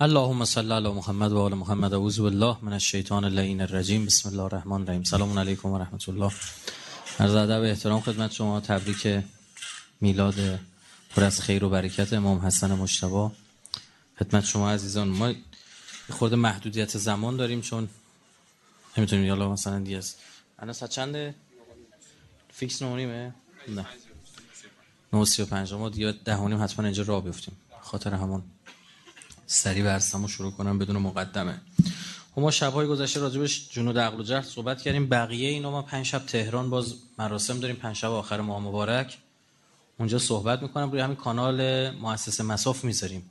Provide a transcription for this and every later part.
اللهم صل على محمد و آل محمد اعوذ بالله من الشیطان اللعین الرجیم بسم الله الرحمن الرحیم سلام علیکم و رحمت الله عرض ادب احترام خدمت شما تبریک میلاد پر از خیر و برکت امام حسن مشتبه خدمت شما عزیزان ما خود محدودیت زمان داریم چون نمیتونیم یالا مثلا دیگه است انا ساعت چنده فیکس نمونیمه نه 9:35 ما دیگه دهانیم حتما اینجا را بیفتیم خاطر همون سریع برسم و شروع کنم بدون مقدمه خب ما شبهای گذشته راجبش جنود عقل و صحبت کردیم بقیه اینا ما پنج شب تهران باز مراسم داریم پنج شب آخر ماه مبارک اونجا صحبت میکنم روی همین کانال مؤسسه مساف میذاریم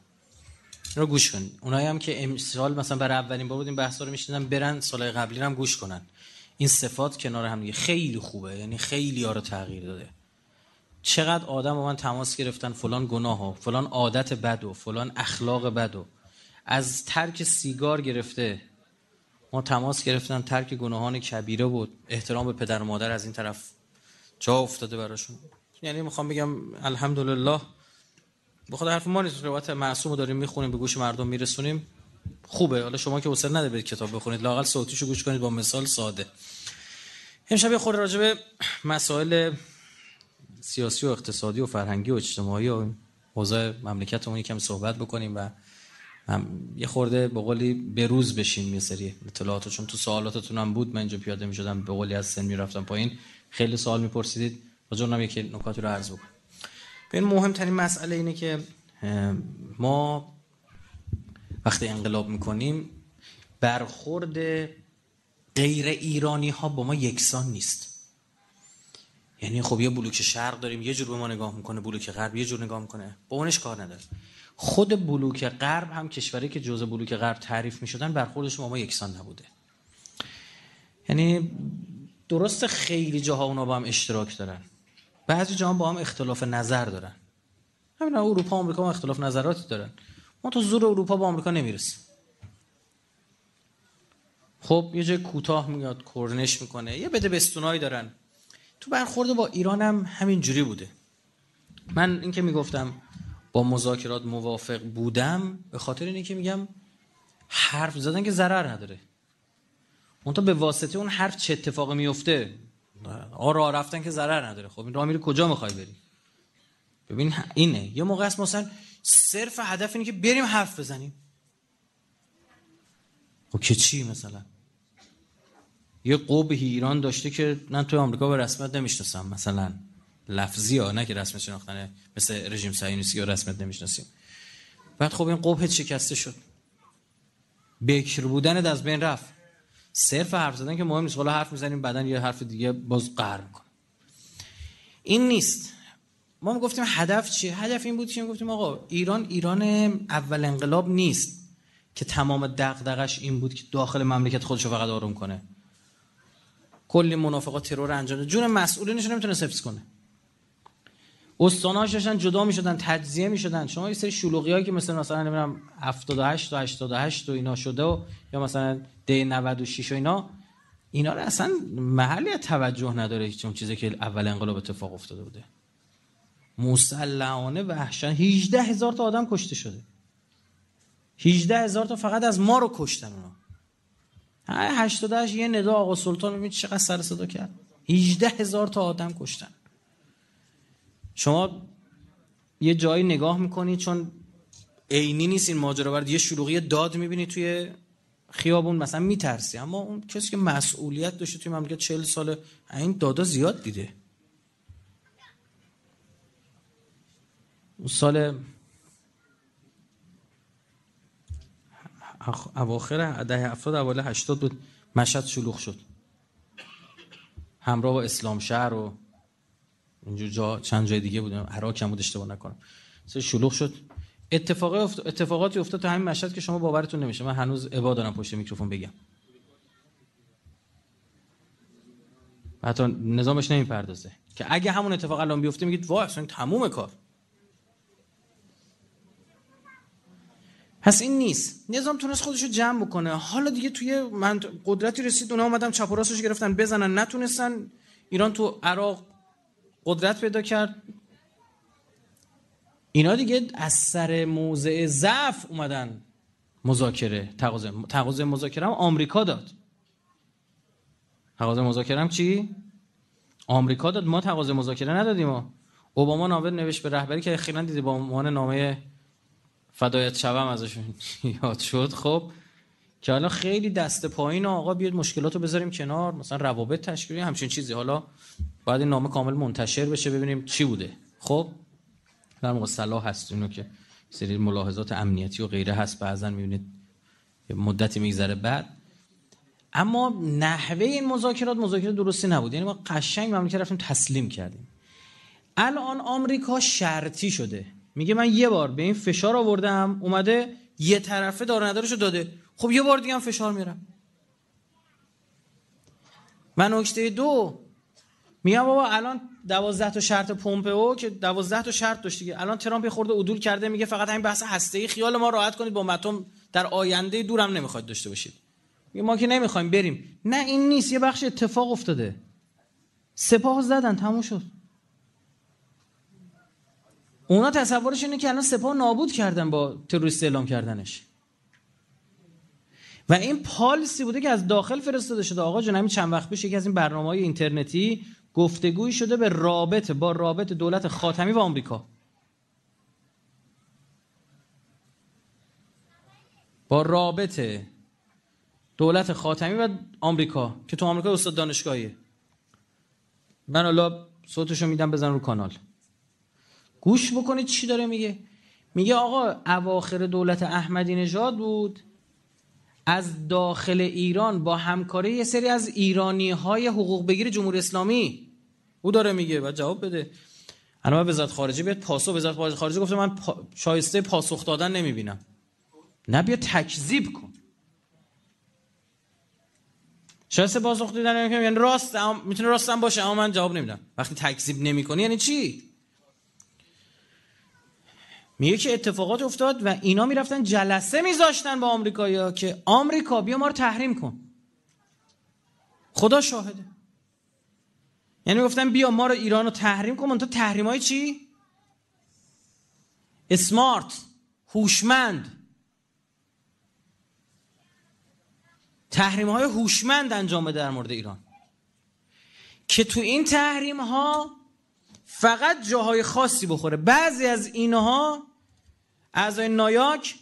رو گوش کن اونایی هم که امسال مثلا برای اولین بار بودیم بحثا رو میشنیدن برن سال قبلی رو هم گوش کنن این صفات کنار هم خیلی خوبه یعنی خیلی ها رو تغییر داده چقدر آدم با من تماس گرفتن فلان گناه و فلان عادت بد و فلان اخلاق بد و از ترک سیگار گرفته ما تماس گرفتن ترک گناهان کبیره بود احترام به پدر و مادر از این طرف جا افتاده براشون یعنی میخوام بگم الحمدلله بخدا حرف ما نیست روایت معصوم رو داریم میخونیم به گوش مردم میرسونیم خوبه حالا شما که حوصله نده برید کتاب بخونید لاقل صوتیشو گوش کنید با مثال ساده امشب یه خورده راجع مسائل سیاسی و اقتصادی و فرهنگی و اجتماعی و اوضاع مملکتمون کم صحبت بکنیم و هم یه خورده به قولی بروز بشیم یه سری اطلاعات چون تو سوالاتتون هم بود من اینجا پیاده میشدم به قولی از سن میرفتم پایین خیلی سوال میپرسیدید راجع هم یکی نکاتی رو عرض بکنم این مهمترین مسئله اینه که ما وقتی انقلاب میکنیم برخورد غیر ایرانی ها با ما یکسان نیست یعنی خب یه بلوک شرق داریم یه جور به ما نگاه میکنه بلوک غرب یه جور نگاه میکنه با اونش کار نداره خود بلوک غرب هم کشوری که جزء بلوک غرب تعریف میشدن برخوردش با ما یکسان نبوده یعنی درست خیلی جاها اونا با هم اشتراک دارن بعضی جاها با هم اختلاف نظر دارن همین اروپا و آمریکا هم اختلاف نظراتی دارن ما تو زور اروپا با آمریکا نمیرسیم خب یه جای کوتاه میاد کرنش میکنه یه بده بستونایی دارن تو برخورد با ایران هم همین جوری بوده من اینکه میگفتم با مذاکرات موافق بودم به خاطر اینه که میگم حرف زدن که ضرر نداره اون به واسطه اون حرف چه اتفاق میفته آ راه رفتن که ضرر نداره خب این راه میره کجا میخوای بری ببین اینه یه موقع است مثلا صرف هدف اینه که بریم حرف بزنیم خب که چی مثلا یه قبه ایران داشته که نه توی آمریکا به رسمت نمیشناسم مثلا لفظی ها نه که رسمت شناختنه مثل رژیم سعیونیسی و رسمت نمیشناسیم بعد خب این قبه شکسته شد بکر بودن از بین رفت صرف حرف زدن که مهم نیست حالا حرف میزنیم بعدا یه حرف دیگه باز قهر میکنه این نیست ما میگفتیم هدف چی؟ هدف این بود که میگفتیم آقا ایران ایران اول انقلاب نیست که تمام دغدغش این بود که داخل مملکت خودشو فقط آروم کنه کلی منافقا ترور انجام داد جون مسئولینش نمیتونه سفت کنه استاناش داشتن جدا میشدن تجزیه میشدن شما یه سری شلوغی هایی که مثل مثلا نمیدونم 78 و 88 و اینا شده و یا مثلا دی 96 و اینا اینا رو اصلا محلی توجه نداره چون چیزی که اول انقلاب اتفاق افتاده بوده مسلحانه وحشان 18 هزار تا آدم کشته شده 18 هزار تا فقط از ما رو کشتن 88 یه ندا آقا سلطان ببین چقدر سر صدا کرد 18 هزار تا آدم کشتن شما یه جایی نگاه میکنید چون عینی نیست این ماجرا یه شلوغی داد میبینی توی خیابون مثلا میترسی اما اون کسی که مسئولیت داشته توی مملکت 40 سال این دادا زیاد دیده اون سال اواخر ده 70 اول هشتاد بود مشهد شلوغ شد همراه با اسلام شهر و اینجور جا چند جای دیگه بودم عراق هم بود اشتباه نکنم شلوغ شد اتفاقی افت... اتفاقاتی افتاد تو همین مشهد که شما باورتون نمیشه من هنوز عبا دارم پشت میکروفون بگم حتی نظامش نمیپردازه که اگه همون اتفاق الان بیفته میگید وای اصلا تموم کار پس این نیست نظام تونست خودش رو جمع بکنه حالا دیگه توی من قدرتی رسید اونا اومدم چپ و راستش گرفتن بزنن نتونستن ایران تو عراق قدرت پیدا کرد اینا دیگه از سر موضع ضعف اومدن مذاکره تقاضا مذاکره هم آمریکا داد تقاضای مذاکره هم چی آمریکا داد ما تقاضای مذاکره ندادیم ما اوباما نامه نوشت به رهبری که خیلی دیدی با عنوان نامه فدایت شوم ازشون یاد شد خب که حالا خیلی دست پایین آقا بیاد مشکلاتو بذاریم کنار مثلا روابط تشکیلی همچین چیزی حالا باید این نامه کامل منتشر بشه ببینیم چی بوده خب در موقع صلاح هست اینو که سری ملاحظات امنیتی و غیره هست بعضا میبینید مدتی میگذره بعد اما نحوه این مذاکرات مذاکرات درستی نبود یعنی ما قشنگ مملکت رفتیم تسلیم کردیم الان آمریکا شرطی شده میگه من یه بار به این فشار آوردم اومده یه طرفه داره ندارشو داده خب یه بار دیگه هم فشار میرم من نکته دو میگم بابا الان دوازده تا شرط پومپه او که دوازده تا شرط داشت دیگه الان ترامپ خورده ادول کرده میگه فقط همین بحث هسته ای خیال ما راحت کنید با متوم در آینده دورم نمیخواید داشته باشید میگه ما که نمیخوایم بریم نه این نیست یه بخش اتفاق افتاده سپاه زدن تموم شد اونا تصورش اینه که الان سپاه نابود کردن با تروریست اعلام کردنش و این پالسی بوده که از داخل فرستاده شده آقا جون همین چند وقت پیش یکی از این برنامه های اینترنتی گفتگویی شده به رابطه با رابط دولت خاتمی و آمریکا با رابطه دولت خاتمی و آمریکا که تو آمریکا استاد دانشگاهیه من الان صوتشو میدم بزن رو کانال گوش بکنید چی داره میگه میگه آقا اواخر دولت احمدی نژاد بود از داخل ایران با همکاری یه سری از ایرانی های حقوق بگیر جمهوری اسلامی او داره میگه و جواب بده الان وزارت خارجه بیاد پاسو وزارت خارجه گفته من شایسته پاسخ دادن نمیبینم نه بیا تکذیب کن شایسته پاسخ دادن نمیبینم یعنی راست میتونه میتونه راستم باشه اما من جواب نمیدم وقتی تکذیب نمیکنی یعنی چی میگه که اتفاقات افتاد و اینا میرفتن جلسه میذاشتن با آمریکایی‌ها که آمریکا بیا ما رو تحریم کن خدا شاهده یعنی گفتن بیا ما رو ایران رو تحریم کن منتها تحریم های چی؟ اسمارت هوشمند تحریم های هوشمند انجام بده در مورد ایران که تو این تحریم ها فقط جاهای خاصی بخوره بعضی از اینها اعضای نایاک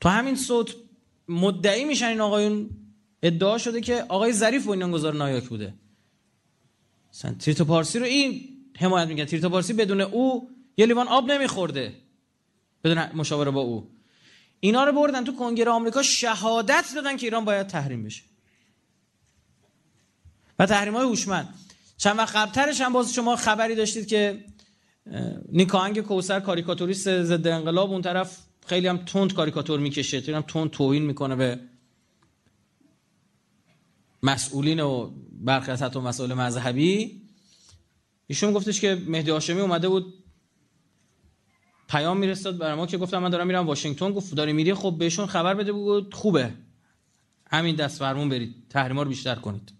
تو همین صوت مدعی میشن این آقایون ادعا شده که آقای ظریف گذار نایاک بوده مثلا تریتو پارسی رو این حمایت میگه تریتو پارسی بدون او یه لیوان آب نمیخورده بدون مشاوره با او اینا رو بردن تو کنگره آمریکا شهادت دادن که ایران باید تحریم بشه و تحریم های هوشمند چند وقت قبلترش هم باز شما خبری داشتید که نیکاهنگ کوسر کاریکاتوریست ضد انقلاب اون طرف خیلی هم تند کاریکاتور میکشه خیلی هم تند توهین میکنه به مسئولین و برخی از حتی مسئول مذهبی ایشون گفتش که مهدی هاشمی اومده بود پیام میرساد برای ما که گفتم من دارم میرم واشنگتن گفت داری میری خب بهشون خبر بده بود خوبه همین دست فرمون برید تحریما رو بیشتر کنید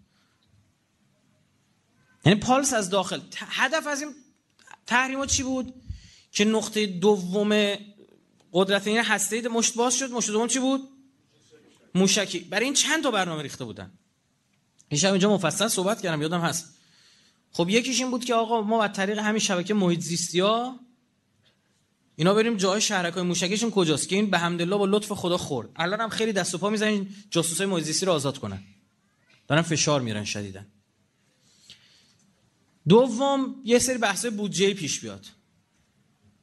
یعنی پالس از داخل هدف از این تحریمات چی بود که نقطه دوم قدرت این هسته مشت باز شد مشت دوم چی بود موشکی برای این چند تا برنامه ریخته بودن شب اینجا مفصل صحبت کردم یادم هست خب یکیش این بود که آقا ما و طریق همین شبکه محیط زیستی ها اینا بریم جای شهرک های کجاست که این به حمدالله با لطف خدا خورد الان هم خیلی دست و پا میزنن جاسوسای محیط زیستی رو آزاد کنن دارن فشار میرن شدیدن دوم یه سری بحث بودجه پیش بیاد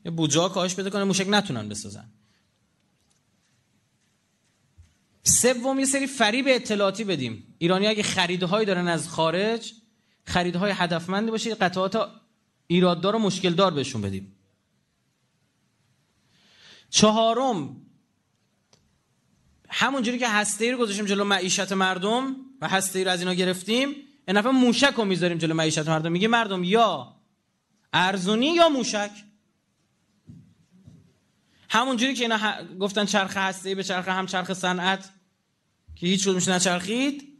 یه بودجه ها کاهش بده کنه موشک نتونن بسازن سوم یه سری فریب اطلاعاتی بدیم ایرانی اگه خریدهایی دارن از خارج خریدهای هدفمندی باشه قطعات ایراددار و مشکل دار بهشون بدیم چهارم همونجوری که هسته ای رو گذاشتیم جلو معیشت مردم و هسته ای رو از اینا گرفتیم این نفر موشک رو میذاریم جلو معیشت مردم میگه مردم یا ارزونی یا موشک همونجوری که اینا گفتن چرخ هستی به چرخه هم چرخ صنعت که هیچ کدومش نچرخید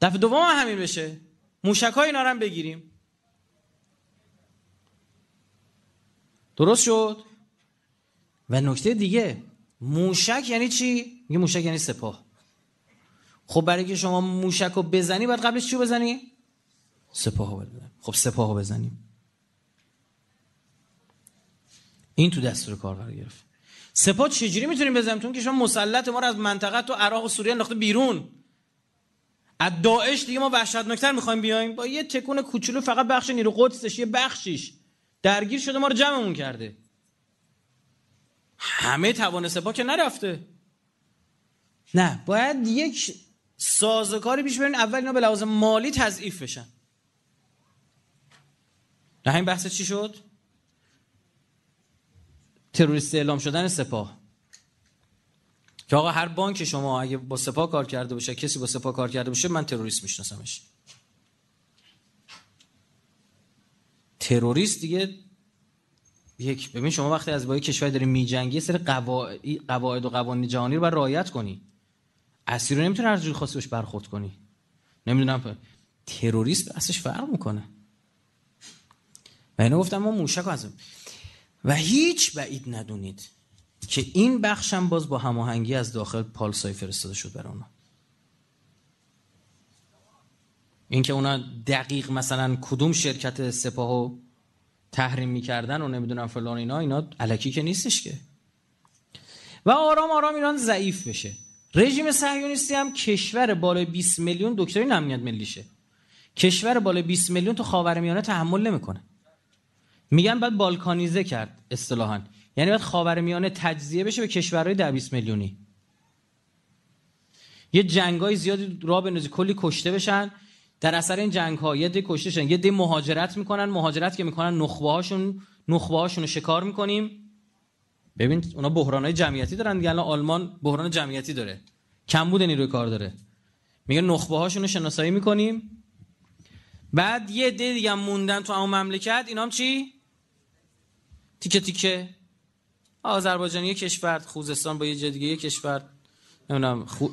دفعه دوم همین بشه موشک های اینا هم بگیریم درست شد و نکته دیگه موشک یعنی چی؟ میگه موشک یعنی سپاه خب برای که شما موشک رو بزنی باید قبلش چی بزنی؟ سپاه رو بزنی خب سپاه بزنیم این تو دستور کار قرار گرفت سپاه چجوری میتونیم بزنیم تون که شما مسلط ما رو از منطقه تو عراق و سوریه انداخته بیرون از داعش دیگه ما وحشت نکتر میخوایم بیایم با یه تکون کوچولو فقط بخش نیرو قدسش یه بخشیش درگیر شده ما رو جمعمون کرده همه توان سپاه که نرفته نه باید یک سازوکاری پیش برین اول اینا به لحاظ مالی تضعیف بشن نه این بحث چی شد تروریست اعلام شدن سپاه که آقا هر بانک شما اگه با سپاه کار کرده باشه کسی با سپاه کار کرده باشه من تروریست میشناسمش تروریست دیگه یک ببین شما وقتی از با کشور داری میجنگی سر قواعد و قوانین جهانی رو باید رعایت کنی اسیر رو نمیتونی هر جوری برخورد کنی نمیدونم تروریست اصلش فرق میکنه و اینو گفتم ما موشک از و هیچ بعید ندونید که این بخشم باز با هماهنگی از داخل پالسای فرستاده شد برای اونا اینکه اونا دقیق مثلا کدوم شرکت سپاهو تحریم میکردن و نمیدونم فلان اینا اینا علکی که نیستش که و آرام آرام ایران ضعیف بشه رژیم صهیونیستی هم کشور بالای 20 میلیون دکتری نمیاد ملیشه کشور بالای 20 میلیون تو خاورمیانه تحمل نمیکنه میگن بعد بالکانیزه کرد اصطلاحا یعنی باید خاورمیانه تجزیه بشه به کشورهای در 20 میلیونی یه جنگای زیادی را بندازی کلی کشته بشن در اثر این جنگ ها یه دی کشته شدن یه دی مهاجرت میکنن مهاجرت که میکنن نخبه هاشون رو شکار میکنیم ببین اونا بحران های جمعیتی دارن دیگه الان آلمان بحران جمعیتی داره کم بوده نیروی کار داره میگه نخبه هاشون رو شناسایی میکنیم بعد یه عده دیگه موندن تو اون مملکت اینا هم چی تیکه تیکه آذربایجان یه کشور خوزستان با یه جای یه کشور نمیدونم خو...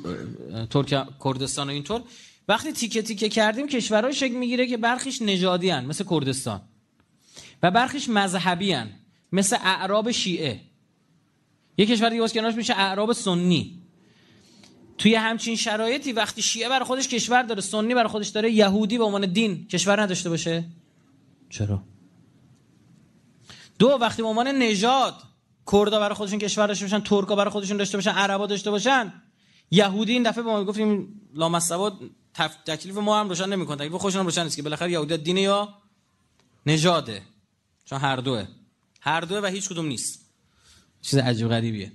ترک کردستان و اینطور وقتی تیکه تیکه کردیم کشورهای شکل میگیره که برخیش نژادی مثل کردستان و برخیش مذهبی مثل اعراب شیعه یه کشور دیگه باز کنارش میشه اعراب سنی توی همچین شرایطی وقتی شیعه برای خودش کشور داره سنی برای خودش داره یهودی به عنوان دین کشور نداشته باشه چرا دو وقتی به عنوان نژاد کردا برای خودشون کشور داشته باشن ترکا برای خودشون داشته باشن عربا داشته باشن یهودی این دفعه به ما گفتیم لا تف... تکلیف ما هم روشن نمی‌کنه تکلیف خودشون هم روشن نیست که بالاخره یهودیت دینه یا نژاده چون هر دوه هر دوه و هیچ کدوم نیست چیز عجیب غریبیه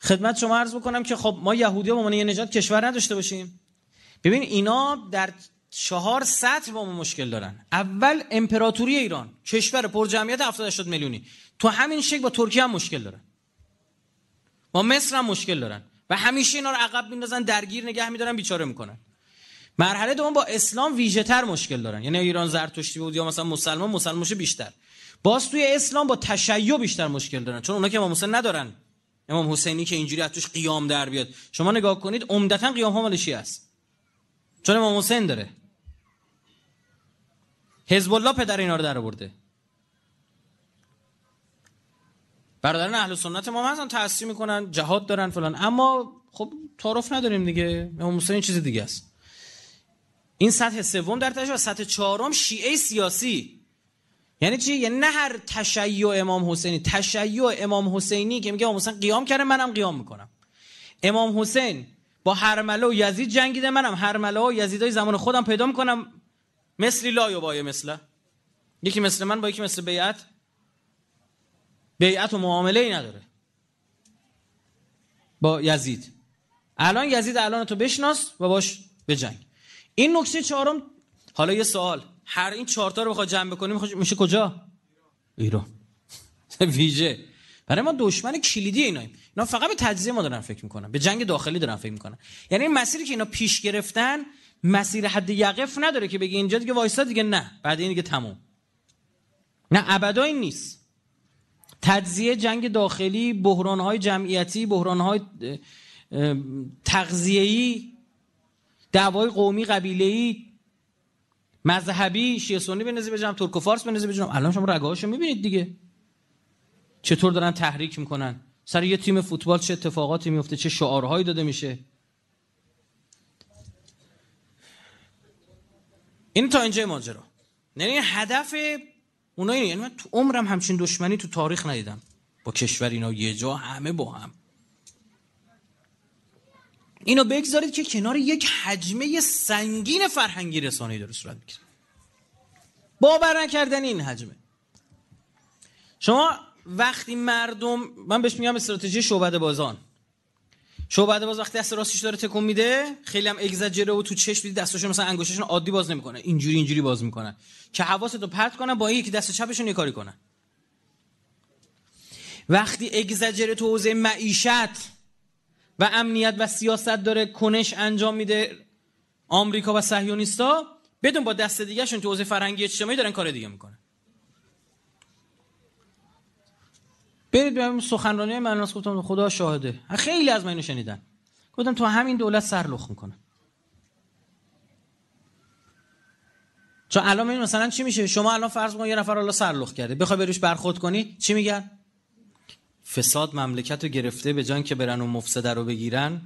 خدمت شما عرض بکنم که خب ما یهودی به عنوان یه نجات کشور نداشته باشیم ببین اینا در چهار سطح با ما مشکل دارن اول امپراتوری ایران کشور پر جمعیت 70 شد میلیونی تو همین شکل با ترکیه هم مشکل دارن با مصر هم مشکل دارن و همیشه اینا رو عقب میندازن درگیر نگه میدارن بیچاره میکنن مرحله دوم با اسلام ویژه تر مشکل دارن یعنی ایران زرتشتی بود یا مثلا مسلمان مسلمانش بیشتر باز توی اسلام با تشیع بیشتر مشکل دارن چون اونا که امام حسین ندارن امام حسینی که اینجوری از توش قیام در بیاد شما نگاه کنید عمدتا قیام ها مال شیعه است چون امام حسین داره حزب الله پدر اینا رو در برده برادران اهل سنت ما هستن تحسیم میکنن جهاد دارن فلان اما خب تعارف نداریم دیگه امام حسین چیز دیگه است این سطح سوم در تشیع سطح چهارم شیعه سیاسی یعنی چی یعنی نه هر تشیع امام حسینی تشیع امام حسینی که میگه امام حسین قیام کرده منم قیام میکنم امام حسین با حرمله و یزید جنگیده منم حرمله و یزیدای زمان خودم پیدا میکنم مثلی و بایه مثله؟ یکی مثل من با یکی مثل بیعت بیعت و معامله ای نداره با یزید الان یزید الان تو بشناس و باش به جنگ این نکته چهارم حالا یه سوال هر این چهارتا رو بخواد جمع کنیم میشه کجا ایران ویژه برای ما دشمن کلیدی ایناییم اینا فقط به تجزیه ما دارن فکر میکنن به جنگ داخلی دارن فکر میکنن یعنی این مسیری که اینا پیش گرفتن مسیر حد یقف نداره که بگی اینجا دیگه وایسا دیگه نه بعد این دیگه تموم نه ابدا این نیست تجزیه جنگ داخلی بحرانهای جمعیتی بحرانهای تغذیه‌ای دعوای قومی قبیله‌ای مذهبی شیعه سنی بنزی بجام ترک و فارس بنزی بجام الان شما رگاهاشو میبینید دیگه چطور دارن تحریک میکنن سر یه تیم فوتبال چه اتفاقاتی میفته چه شعارهایی داده میشه این تا اینجا ماجرا یعنی هدف اونایی یعنی من تو عمرم همچین دشمنی تو تاریخ ندیدم با کشور اینا یه جا همه با هم اینو بگذارید که کنار یک حجمه سنگین فرهنگی رسانه‌ای داره صورت میکرد باور نکردن این حجمه شما وقتی مردم من بهش میگم استراتژی شعبد بازان شعبد باز وقتی دست راستش داره تکون میده خیلی هم اگزاجره و تو چشم دیدی دستاشون مثلا انگوششون عادی باز نمیکنه اینجوری اینجوری باز میکنه. که حواست رو پرت کنن با یکی دست چپشون یه کاری کنن وقتی اگزاجره تو حوزه معیشت و امنیت و سیاست داره کنش انجام میده آمریکا و صهیونیستا بدون با دست دیگهشون تو حوزه فرهنگی اجتماعی دارن کار دیگه میکنن برید به سخنرانی های من گفتم خدا شاهده خیلی از من شنیدن گفتم تو همین دولت سرلخ میکنن چون الان مثلا چی میشه شما الان فرض کن یه نفر الله سرلخ کرده بخوای بروش برخورد کنی چی میگن فساد مملکت رو گرفته به جان که برن و مفسده رو بگیرن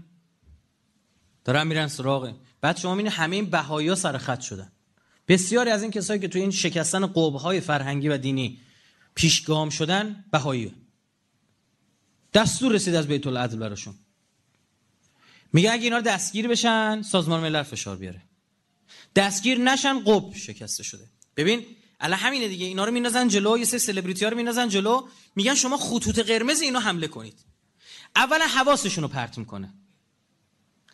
دارن میرن سراغه بعد شما میبینید همه این بهایا سر خط شدن بسیاری از این کسایی که تو این شکستن های فرهنگی و دینی پیشگام شدن بهایی دستور رسید از بیت العدل براشون میگه اگه اینا دستگیر بشن سازمان ملل فشار بیاره دستگیر نشن قب شکسته شده ببین الان همینه دیگه اینا رو مینازن جلو یه سه سلبریتی ها رو مینازن جلو میگن شما خطوط قرمز اینو حمله کنید اولا حواسشون رو پرت میکنه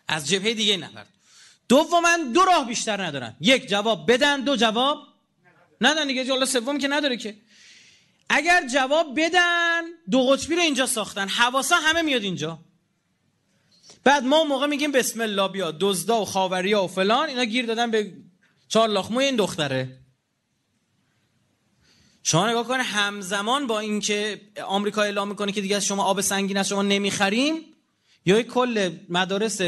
از جبهه دیگه نبرد دوما دو راه بیشتر ندارن یک جواب بدن دو جواب ندن دیگه جلو سوم که نداره که اگر جواب بدن دو قطبی رو اینجا ساختن حواسا همه میاد اینجا بعد ما موقع میگیم بسم الله بیا دزدا و خاوریا و فلان اینا گیر دادن به مو این دختره شما نگاه کن همزمان با اینکه آمریکا اعلام میکنه که دیگه شما آب سنگین از شما نمیخریم یا کل مدارس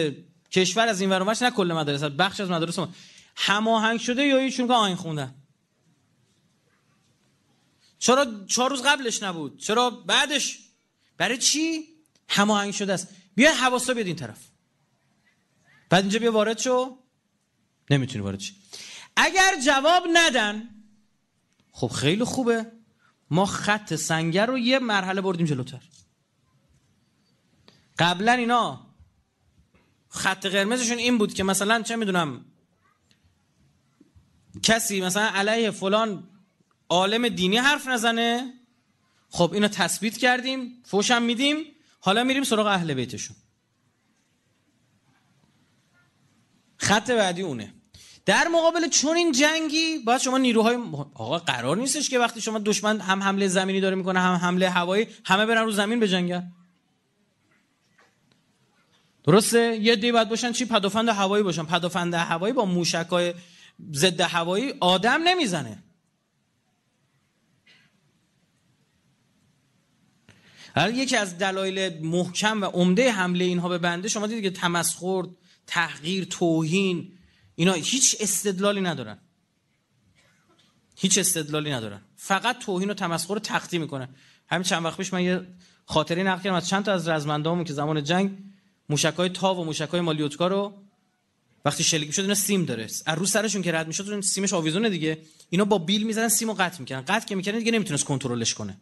کشور از این ورمش نه کل مدارس بخش از مدارس ما هماهنگ شده یا ایشون که آین خونده چرا چهار روز قبلش نبود چرا بعدش برای چی هماهنگ شده است بیا حواسا بیاد این طرف بعد اینجا بیا وارد شو نمیتونی وارد شی اگر جواب ندن خب خیلی خوبه ما خط سنگر رو یه مرحله بردیم جلوتر قبلا اینا خط قرمزشون این بود که مثلا چه میدونم کسی مثلا علیه فلان عالم دینی حرف نزنه خب اینو تثبیت کردیم فوشم میدیم حالا میریم سراغ اهل بیتشون خط بعدی اونه در مقابل چون این جنگی باید شما نیروهای آقا قرار نیستش که وقتی شما دشمن هم حمله زمینی داره میکنه هم حمله هوایی همه برن رو زمین بجنگن درسته یه دی باید باشن چی پدافند هوایی باشن پدافند هوایی با موشکای ضد هوایی آدم نمیزنه حالا یکی از دلایل محکم و عمده حمله اینها به بنده شما دیدید که تمسخر تحقیر توهین اینا هیچ استدلالی ندارن هیچ استدلالی ندارن فقط توهین و تمسخر رو تختی میکنه. همین چند وقت پیش من یه خاطری نقل کردم از چند تا از رزمندامون که زمان جنگ موشکای تاو و موشکای مالیوتکا رو وقتی شلیک میشد اینا سیم داره از رو سرشون که رد میشد اون سیمش آویزونه دیگه اینا با بیل میزنن سیمو قطع میکنن قطع که میکنن دیگه نمیتونست کنترلش کنه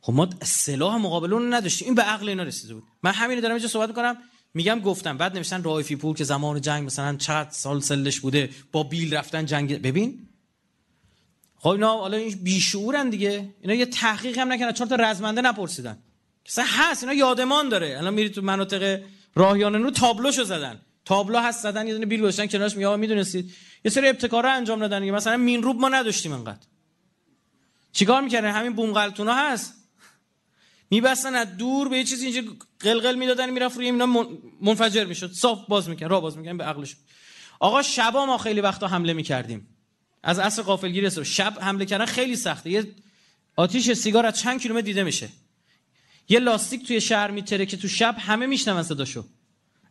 خب ما سلاح مقابلون نداشتیم این به عقل اینا رسیده بود من همین دارم اینجا صحبت میکنم میگم گفتم بعد نوشتن رایفی پور که زمان جنگ مثلا چقدر سال سلش بوده با بیل رفتن جنگ ببین خب اینا حالا این بیشعورن دیگه اینا یه تحقیق هم نکردن چون تا رزمنده نپرسیدن مثلا هست اینا یادمان داره الان میری تو مناطق راهیانه نو تابلوشو زدن تابلو هست زدن یه دونه بیل گذاشتن کنارش میگه میدونستید یه سری ابتکارا انجام دادن مثلا روب ما نداشتیم انقدر چیکار میکردن همین بوم هست میبستن از دور به یه چیزی اینجا قلقل میدادن میرفت روی اینا منفجر میشد صاف باز میکن را باز میکن به عقلش آقا شبا ما خیلی وقتا حمله میکردیم از اصل قافلگیری است شب حمله کردن خیلی سخته یه آتیش سیگار از چند کیلومتر دیده میشه یه لاستیک توی شهر میتره که تو شب همه میشنون صداشو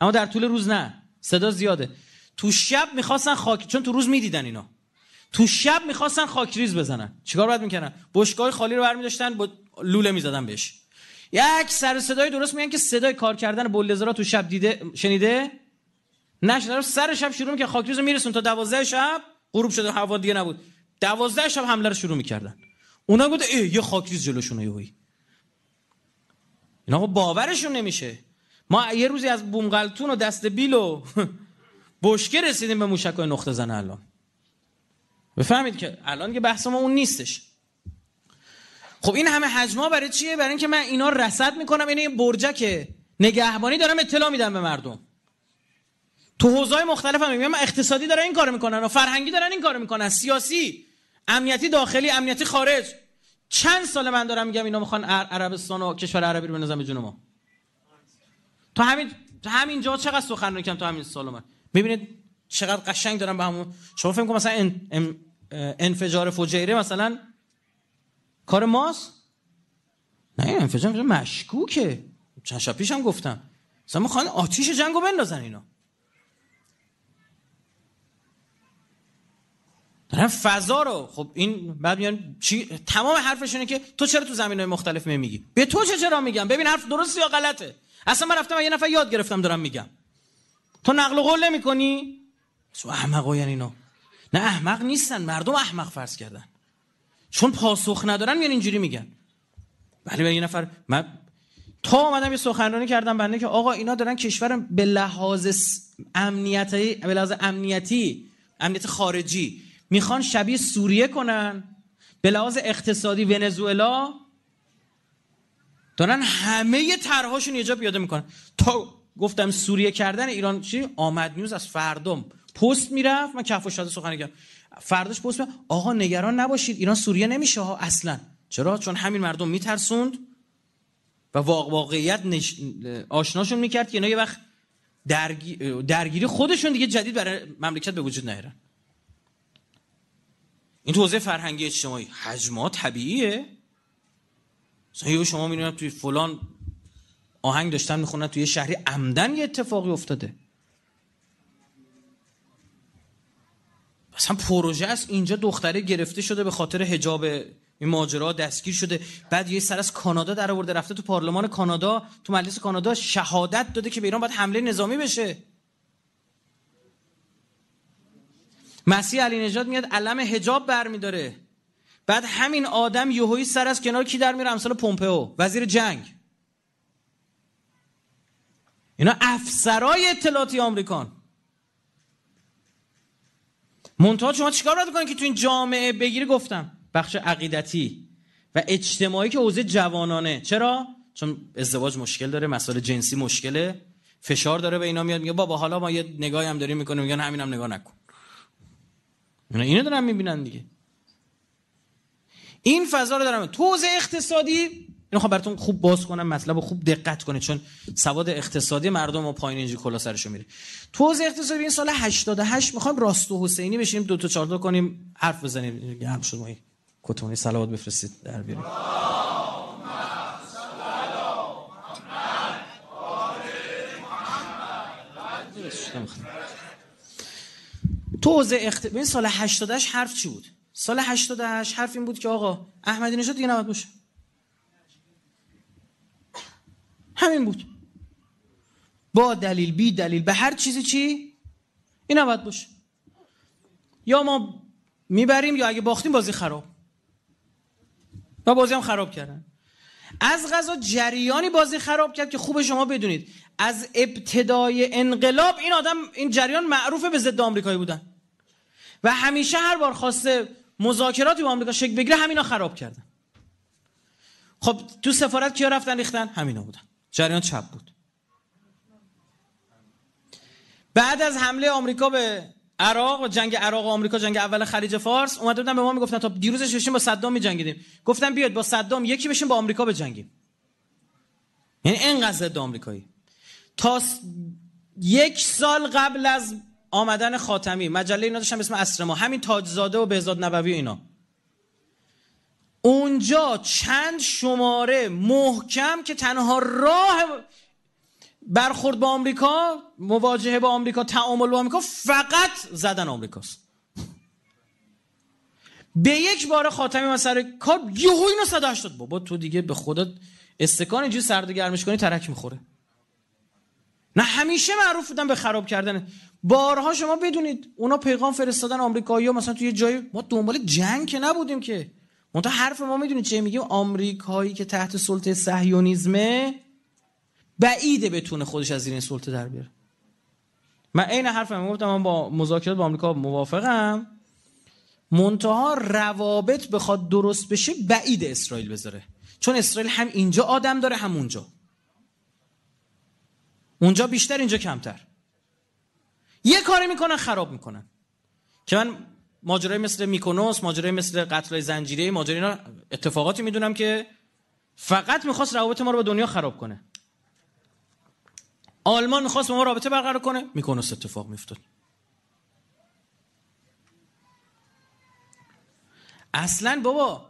اما در طول روز نه صدا زیاده تو شب میخواستن خاک چون تو روز میدیدن اینا تو شب میخواستن خاکریز بزنن چیکار باید میکردن بشگاه خالی رو برمیداشتن با لوله میزدن بهش یک سر صدای درست میگن که صدای کار کردن بولدزرا تو شب دیده شنیده نشد سر شب شروع که خاکریز رو میرسون تا دوازده شب غروب شده هوا دیگه نبود دوازده شب حمله رو شروع میکردن اونا ای یه خاکریز جلوشون یهویی اینا خب باورشون نمیشه ما یه روزی از بومقلتون و دست بیل و بشکه رسیدیم به موشکای نقطه زن الان بفهمید که الان که بحث ما اون نیستش خب این همه حجما برای چیه برای اینکه من اینا رصد میکنم این یعنی یه که نگهبانی دارم اطلاع میدم به مردم تو حوزه های مختلف هم میگم اقتصادی دارن این کارو میکنن و فرهنگی دارن این کارو میکنن سیاسی امنیتی داخلی امنیتی خارج چند سال من دارم میگم اینا میخوان عربستان و کشور عربی رو بنازن به جون ما تو همین تو همین جا چقدر سخنرانی کردم تو همین سال من میبینید چقدر قشنگ دارم به همون شما فکر کنم مثلا انفجار فجیره مثلا کار ماست نه این انفجار مشکوکه چند شب پیش هم گفتم مثلا میخوان آتیش جنگو بندازن اینا دارن فضا رو خب این بعد میان چی تمام حرفشونه که تو چرا تو زمین های مختلف میگی به تو چه چرا میگم ببین حرف درست یا غلطه اصلا من رفتم یه نفر یاد گرفتم دارم میگم تو نقل و قول کنی؟ سو احمقا یعنی اینا نه احمق نیستن مردم احمق فرض کردن چون پاسخ ندارن میان اینجوری میگن ولی به یه نفر من تا آمدم یه سخنرانی کردم بنده که آقا اینا دارن کشورم به لحاظ امنیتی به لحاظ امنیتی امنیت خارجی میخوان شبیه سوریه کنن به لحاظ اقتصادی ونزوئلا دارن همه ترهاشون یه جا بیاده میکنن تا گفتم سوریه کردن ایران چی آمد نیوز از فردم پست میرفت من کف سخنرانی کردم فرداش پست آقا نگران نباشید ایران سوریه نمیشه ها اصلا چرا چون همین مردم میترسوند و واقعیت نش... آشناشون میکرد که اینا یه وقت درگیری خودشون دیگه جدید برای مملکت به وجود نیارن این توزیع فرهنگی اجتماعی حجما طبیعیه مثلا شما میدونم توی فلان آهنگ داشتن میخونن توی شهری عمدن یه اتفاقی افتاده اصلا پروژه است اینجا دختره گرفته شده به خاطر حجاب این ماجرا دستگیر شده بعد یه سر از کانادا در آورده رفته تو پارلمان کانادا تو مجلس کانادا شهادت داده که به ایران باید حمله نظامی بشه مسیح علی نجات میاد علم حجاب برمیداره بعد همین آدم یهویی سر از کنار کی در میره امثال پومپئو وزیر جنگ اینا افسرای اطلاعاتی آمریکان منتها شما چیکار باید بکنید که تو این جامعه بگیری گفتم بخش عقیدتی و اجتماعی که حوزه جوانانه چرا چون ازدواج مشکل داره مسائل جنسی مشکله فشار داره به اینا میاد میگه بابا حالا ما یه نگاهی هم داریم میکنیم میگن همینم نگاه نکن اینا اینو دارن میبینن دیگه این فضا رو دارم حوزه اقتصادی اینو خواهم براتون خوب باز کنم مطلب خوب دقت کنید چون سواد اقتصادی مردم و پایین اینجوری کلا سرشو میره تو حوزه اقتصادی این سال 88 میخوام راست و حسینی بشیم دو تا چهار تا کنیم حرف بزنیم گرم شد ما این کتونی صلوات بفرستید در بیاریم تو حوزه اخت... این سال 88 حرف چی بود؟ سال 88 حرف این بود که آقا احمدی نژاد دیگه نباید باشه همین بود با دلیل بی دلیل به هر چیزی چی این باید باشه یا ما میبریم یا اگه باختیم بازی خراب و بازی هم خراب کردن از غذا جریانی بازی خراب کرد که خوب شما بدونید از ابتدای انقلاب این آدم این جریان معروف به ضد آمریکایی بودن و همیشه هر بار خواسته مذاکراتی با آمریکا شکل بگیره همینا خراب کردن خب تو سفارت کیا رفتن ریختن همینا بودن جریان چپ بود بعد از حمله آمریکا به عراق و جنگ عراق و آمریکا جنگ اول خلیج فارس اومده بودن به ما میگفتن تا خب، دیروزش بشیم با صدام میجنگیدیم گفتن بیاد با صدام یکی بشیم با آمریکا بجنگیم یعنی قصد ضد آمریکایی تا س... یک سال قبل از آمدن خاتمی مجله اینا داشتن به اسم ما همین تاجزاده و بهزاد نبوی و اینا اونجا چند شماره محکم که تنها راه برخورد با آمریکا مواجهه با آمریکا تعامل با آمریکا فقط زدن آمریکاست به یک بار خاتمی من سر کار یهو اینو 180 بابا تو دیگه به خودت استکان جو سرد گرمش کنی ترک میخوره نه همیشه معروف بودن به خراب کردن بارها شما بدونید اونا پیغام فرستادن آمریکایی‌ها مثلا تو یه جایی ما دنبال جنگ که نبودیم که منتها حرف ما میدونید چه میگیم آمریکایی که تحت سلطه صهیونیزمه بعیده بتونه خودش از این سلطه در بیاره من عین حرف گفتم من با مذاکرات با آمریکا موافقم منتها روابط بخواد درست بشه بعید اسرائیل بذاره چون اسرائیل هم اینجا آدم داره هم اونجا اونجا بیشتر اینجا کمتر یه کاری میکنن خراب میکنن که من ماجرای مثل میکونوس ماجرای مثل قتل زنجیره ماجرای اینا اتفاقاتی میدونم که فقط میخواست روابط ما رو با دنیا خراب کنه آلمان میخواست با ما رابطه برقرار کنه میکونوس اتفاق میفتد اصلا بابا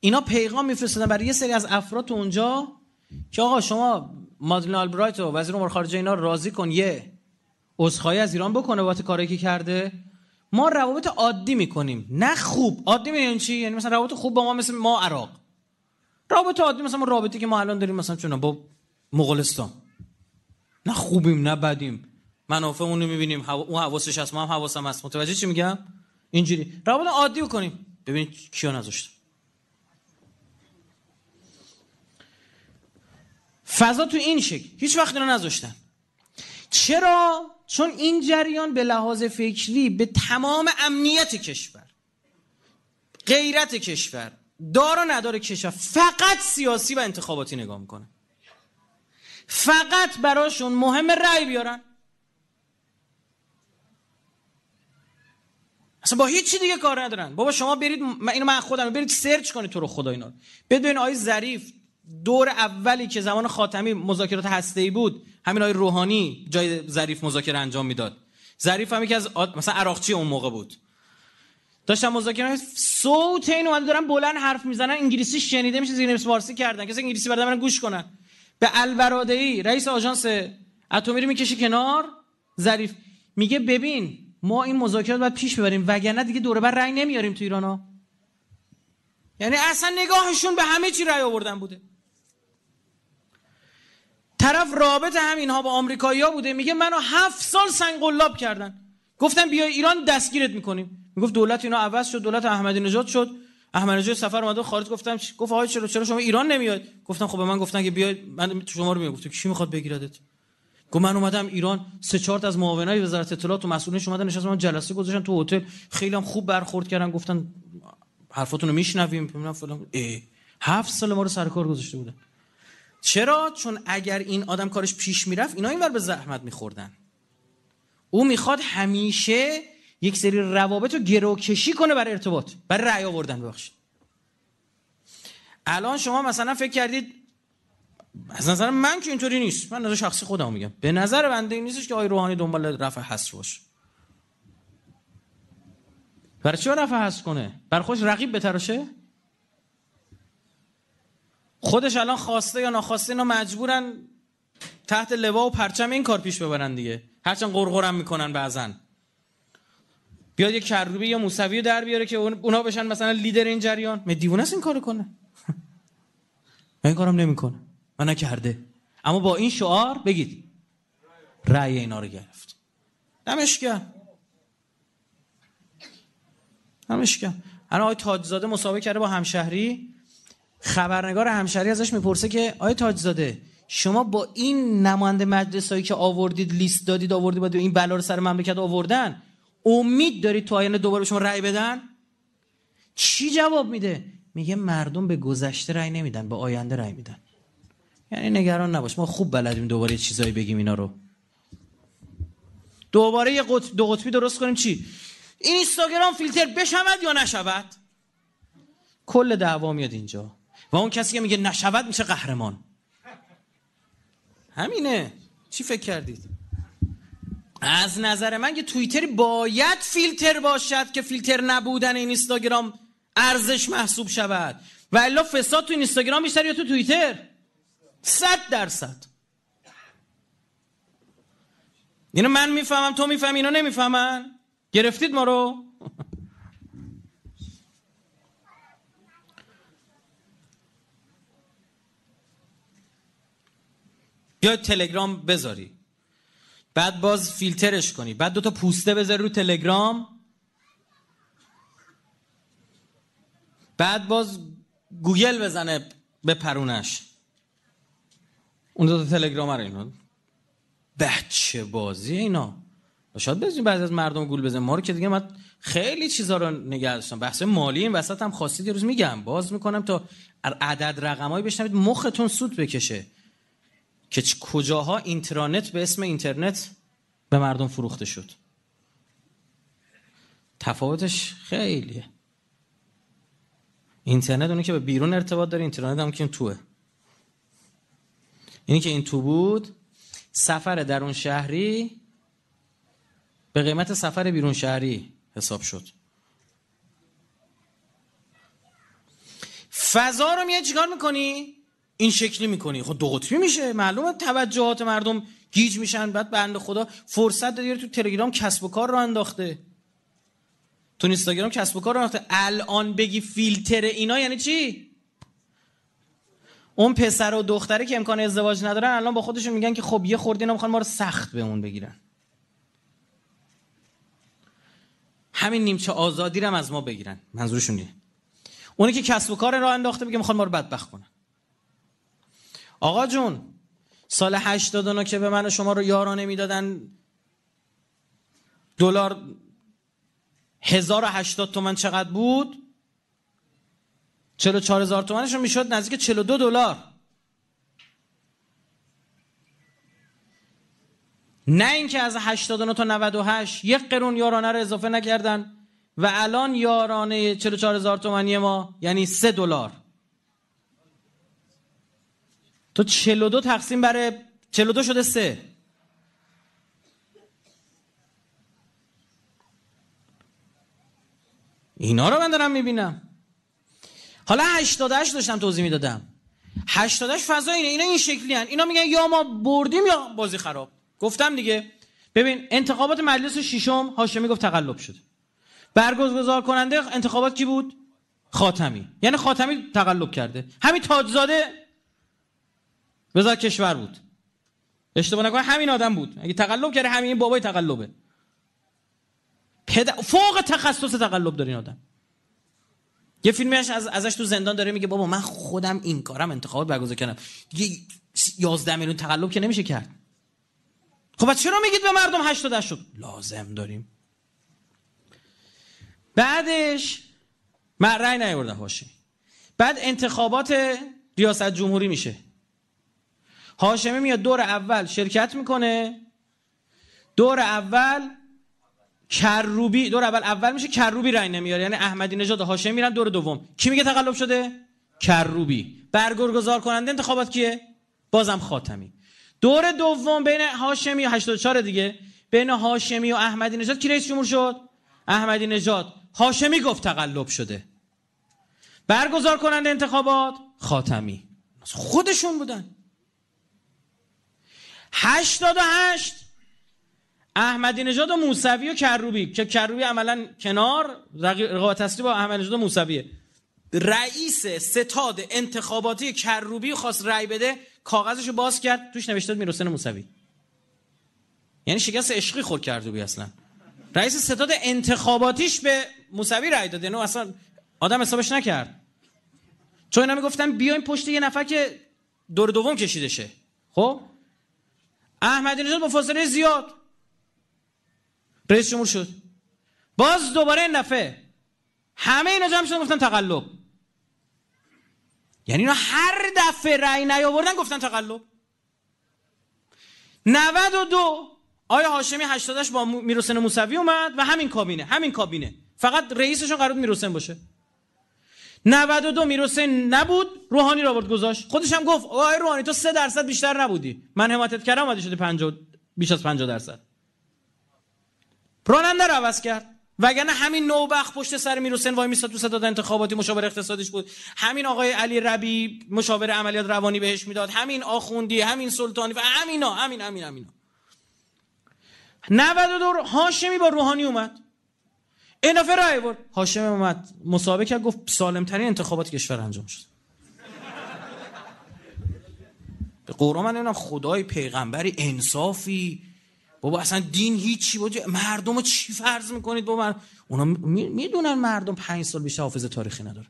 اینا پیغام میفرستادن برای یه سری از افراد تو اونجا که آقا شما مادلین آلبرایت و وزیر امور خارجه اینا راضی کن یه عذرخواهی از ایران بکنه بابت کاری که کرده ما روابط عادی میکنیم نه خوب عادی میگن یعنی چی یعنی مثلا روابط خوب با ما مثل ما عراق رابطه عادی مثلا رابطه که ما الان داریم مثلا چون با مغولستان نه خوبیم نه بدیم منافعمون رو میبینیم هوا... اون حواسش هست ما هم حواسم هست متوجه چی میگم اینجوری روابط عادی کنیم ببینید کیا نذاشت فضا تو این شکل هیچ وقت اینو نذاشتن چرا چون این جریان به لحاظ فکری به تمام امنیت کشور غیرت کشور دار و ندار کشور فقط سیاسی و انتخاباتی نگاه میکنه فقط براشون مهم رأی بیارن اصلا با هیچ دیگه کار ندارن بابا شما برید من اینو من خودم برید سرچ کنید تو رو خدا اینا بدون آی ظریف دور اولی که زمان خاتمی مذاکرات ای بود همین آقای روحانی جای ظریف مذاکره انجام میداد ظریف هم یکی از مثلا عراقچی اون موقع بود داشتم مذاکره صوت این اومده دارن بلند حرف میزنن انگلیسی شنیده میشه زیر فارسی کردن کسی انگلیسی بردن من گوش کنن به الورادی رئیس آژانس اتمی رو میکشه کنار ظریف میگه ببین ما این مذاکرات باید پیش ببریم وگرنه دیگه دوره بر رنگ نمیاریم تو ایرانا یعنی اصلا نگاهشون به همه چی رأی آوردن بوده طرف رابط همینها با آمریکایی ها بوده میگه منو هفت سال قلاب کردن گفتم بیا ایران دستگیرت میکنیم میگفت دولت اینا عوض شد دولت احمدی نژاد شد احمدی نژاد سفر اومد خارج گفتم گفت آقا چرا چرا شما ایران نمیاد گفتم خب به من گفتن که بیا من شما رو میگفتم چی کی میخواد بگیردت گفت من اومدم ایران سه چهار از معاونای وزارت اطلاعات و مسئولین اومدن نشستن من جلسه گذاشتن تو هتل خیلی هم خوب برخورد کردن گفتن حرفاتونو میشنویم فلان هفت سال ما رو سر کار گذاشته بودن چرا چون اگر این آدم کارش پیش میرفت اینا اینور به زحمت میخوردن او میخواد همیشه یک سری روابط رو گروکشی کنه برای ارتباط برای رعی آوردن ببخش الان شما مثلا فکر کردید از نظر من که اینطوری نیست من نظر شخصی خودم میگم به نظر بنده این نیستش که آی روحانی دنبال رفع هست باشه برای چه رفع هست کنه برای خوش رقیب بتراشه خودش الان خواسته یا ناخواسته اینا مجبورن تحت لوا و پرچم این کار پیش ببرن دیگه هرچند قرقرم میکنن بعضن بیاد یه کروبی یا موسوی در بیاره که اونا بشن مثلا لیدر این جریان می دیوونه این کارو کنه من این کارم نمیکنه من نکرده اما با این شعار بگید رأی اینا رو گرفت نمیشکن نمیشکن الان آقای تاجزاده مسابقه کرده با همشهری خبرنگار همشری ازش میپرسه که آیا تاجزاده شما با این نماینده مجلسایی که آوردید لیست دادید آوردید بعد این بلا رو سر مملکت آوردن امید دارید تو آینده دوباره شما رأی بدن چی جواب میده میگه مردم به گذشته رأی نمیدن به آینده رأی میدن یعنی نگران نباش ما خوب بلدیم دوباره چیزایی بگیم اینا رو دوباره یه قطب دو قطبی درست کنیم چی این اینستاگرام فیلتر بشه یا نشود کل دعوا میاد اینجا و اون کسی که میگه نشود میشه قهرمان همینه چی فکر کردید از نظر من که توییتر باید فیلتر باشد که فیلتر نبودن این اینستاگرام ارزش محسوب شود و الا فساد تو اینستاگرام بیشتر یا تو توییتر صد درصد اینو من میفهمم تو میفهمی اینو نمیفهمن گرفتید ما رو یا تلگرام بذاری بعد باز فیلترش کنی بعد دوتا پوسته بذاری رو تلگرام بعد باز گوگل بزنه به پرونش اون دوتا تلگرام رو اینا بچه بازی اینا شاید بزنیم بعضی از مردم گول بزن ما رو که دیگه من خیلی چیزا رو نگه داشتم بحث مالی این وسط هم خواستید یه روز میگم باز میکنم تا عدد رقمایی بشنوید مختون سود بکشه که کجاها اینترانت به اسم اینترنت به مردم فروخته شد تفاوتش خیلیه اینترنت اونی که به بیرون ارتباط داره اینترنت هم که توه اینی که این تو بود سفر در اون شهری به قیمت سفر بیرون شهری حساب شد فضا رو میاد چیکار میکنی؟ این شکلی میکنی خب دو قطبی میشه معلومه توجهات مردم گیج میشن بعد بنده خدا فرصت داره تو تلگرام کسب و کار رو انداخته تو اینستاگرام کسب و کار رو انداخته الان بگی فیلتر اینا یعنی چی اون پسر و دختره که امکان ازدواج ندارن الان با خودشون میگن که خب یه خورده اینا میخوان ما رو سخت به اون بگیرن همین نیمچه آزادی رو از ما بگیرن منظورشون اینه اونی که کسب و کار راه انداخته میگه میخوان ما رو بدبخت کنن آقا جون سال 89 که به من و شما رو یارانه میدادن دلار 1080 تومن چقدر بود 44000 تومنش رو میشد نزدیک 42 دلار نه اینکه از 89 تا 98 یک قرون یارانه رو اضافه نکردن و الان یارانه 44000 تومانی ما یعنی 3 دلار تو 42 تقسیم بر 42 شده 3 اینا رو من دارم میبینم حالا 88 داشتم توضیح میدادم 88 فضا اینه اینا این شکلی هن. اینا میگن یا ما بردیم یا بازی خراب گفتم دیگه ببین انتخابات مجلس ششم هاشمی گفت تقلب شد برگزار کننده انتخابات کی بود خاتمی یعنی خاتمی تقلب کرده همین تاجزاده بذار کشور بود اشتباه نکنه همین آدم بود اگه تقلب کرده همین بابای تقلبه فوق تخصص تقلب داره این آدم یه فیلمیش از ازش تو زندان داره میگه بابا من خودم این کارم انتخابات برگزار کردم دیگه 11 میلیون تقلب که نمیشه کرد خب چرا میگید به مردم 80 شد؟ لازم داریم بعدش من نیورده نیاورده هاشی بعد انتخابات ریاست جمهوری میشه هاشمی میاد دور اول شرکت میکنه دور اول کروبی دور اول اول میشه کروبی رای نمیاره یعنی احمدی نژاد و هاشمی میرن دور دوم کی میگه تقلب شده کروبی برگزار کننده انتخابات کیه بازم خاتمی دور دوم بین هاشمی و 84 دیگه بین هاشمی و احمدی نژاد کی رئیس جمهور شد احمدی نژاد هاشمی گفت تقلب شده برگزار کننده انتخابات خاتمی خودشون بودن هشت احمدی نژاد و موسوی و کروبی که کروبی عملا کنار رقابت اصلی با احمدی نژاد و موسویه رئیس ستاد انتخاباتی کروبی خواست رأی بده کاغذشو باز کرد توش نوشته بود میرسن موسوی یعنی شکست عشقی خورد کروبی اصلا رئیس ستاد انتخاباتیش به موسوی رأی داد یعنی اصلا آدم حسابش نکرد چون اینا میگفتن بیایم پشت یه نفر که دور دوم کشیده شه خب احمدی نژاد با فاصله زیاد رئیس جمهور شد باز دوباره این همه اینا جمع شدن گفتن تقلب یعنی اینا هر دفعه رأی نیاوردن گفتن تقلب 92 آیا هاشمی 80 با میرسن موسوی اومد و همین کابینه همین کابینه فقط رئیسشون قرار میرسن باشه 92 میروسه نبود روحانی را آورد گذاشت خودش هم گفت آقای روحانی تو 3 درصد بیشتر نبودی من حمایتت کردم اومدی شده 50 بیش از 50 درصد راننده را عوض کرد وگرنه همین نوبخ پشت سر میروسن وای میسا تو ستاد انتخاباتی مشاور اقتصادیش بود همین آقای علی ربی مشاور عملیات روانی بهش میداد همین آخوندی همین سلطانی و همینا همین همین همینا 92 هاشمی با روحانی اومد این فرایور؟ رای هاشم اومد مسابقه کرد گفت سالم ترین انتخابات کشور انجام شد به قرآن من نمیدونم خدای پیغمبری انصافی بابا اصلا دین هیچی بود مردم رو چی فرض میکنید بابا اونا میدونن مردم پنج سال بیشتر حافظه تاریخی نداره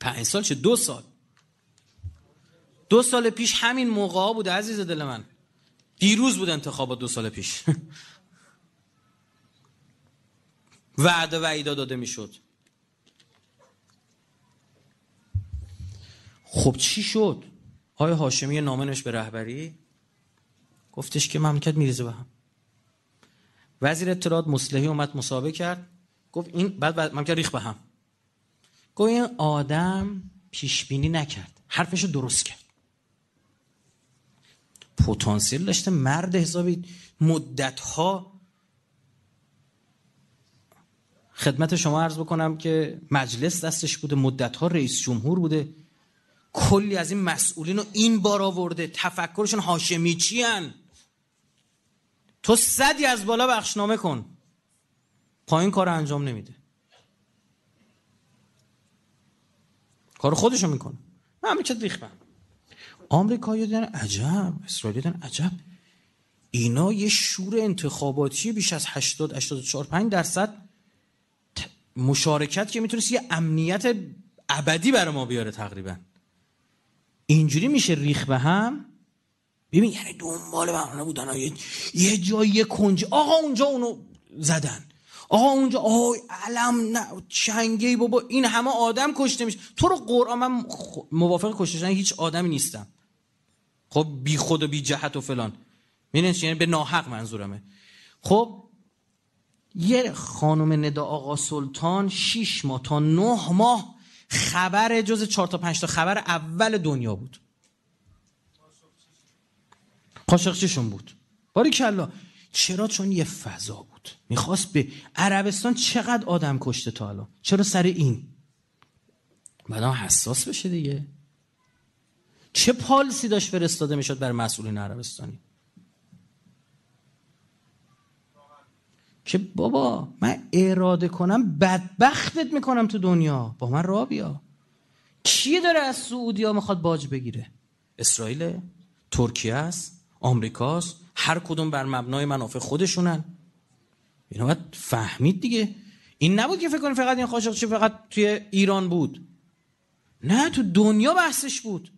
پنج سال چه دو سال دو سال پیش همین موقع بود عزیز دل من دیروز بود انتخابات دو سال پیش وعد و وعیدا داده میشد خب چی شد آیا هاشمی نامنش به رهبری گفتش که مملکت میریزه به هم وزیر اطلاعات مصلحی اومد مسابقه کرد گفت این بعد, بعد مملکت ریخ به هم گفت این آدم پیش بینی نکرد حرفش رو درست کرد پتانسیل داشته مرد حسابی مدت ها خدمت شما عرض بکنم که مجلس دستش بوده مدت ها رئیس جمهور بوده کلی از این مسئولین رو این بار آورده تفکرشون هاشمی چی هن؟ تو صدی از بالا بخشنامه کن پایین کار انجام نمیده کار خودشو میکنه من همه چیز آمریکا آمریکایی دن عجب اسرائیلی دن عجب اینا یه شور انتخاباتی بیش از 80 84 5 درصد مشارکت که میتونست یه امنیت ابدی برای ما بیاره تقریبا اینجوری میشه ریخ به هم ببین یعنی دنبال برنامه بودن یه, جایی یه کنج آقا اونجا اونو زدن آقا اونجا آی علم نه چنگه بابا این همه آدم کشته میشه تو رو قرآن من موافق کشتن هیچ آدمی نیستم خب بی خود و بی جهت و فلان میدونی یعنی به ناحق منظورمه خب یه خانم ندا آقا سلطان 6 ماه تا 9 ماه خبر جز 4 تا 5 تا خبر اول دنیا بود قاشقچیشون بود باری کلا چرا چون یه فضا بود میخواست به عربستان چقدر آدم کشته تا الان چرا سر این بنا حساس بشه دیگه چه پالسی داشت فرستاده میشد بر مسئولین عربستانی که بابا من اراده کنم بدبختت میکنم تو دنیا با من را بیا کی داره از سعودی سعودیا میخواد باج بگیره اسرائیل ترکیه است آمریکاست هر کدوم بر مبنای منافع خودشونن اینا باید فهمید دیگه این نبود که فکر کنید فقط این خاشقچی فقط توی ایران بود نه تو دنیا بحثش بود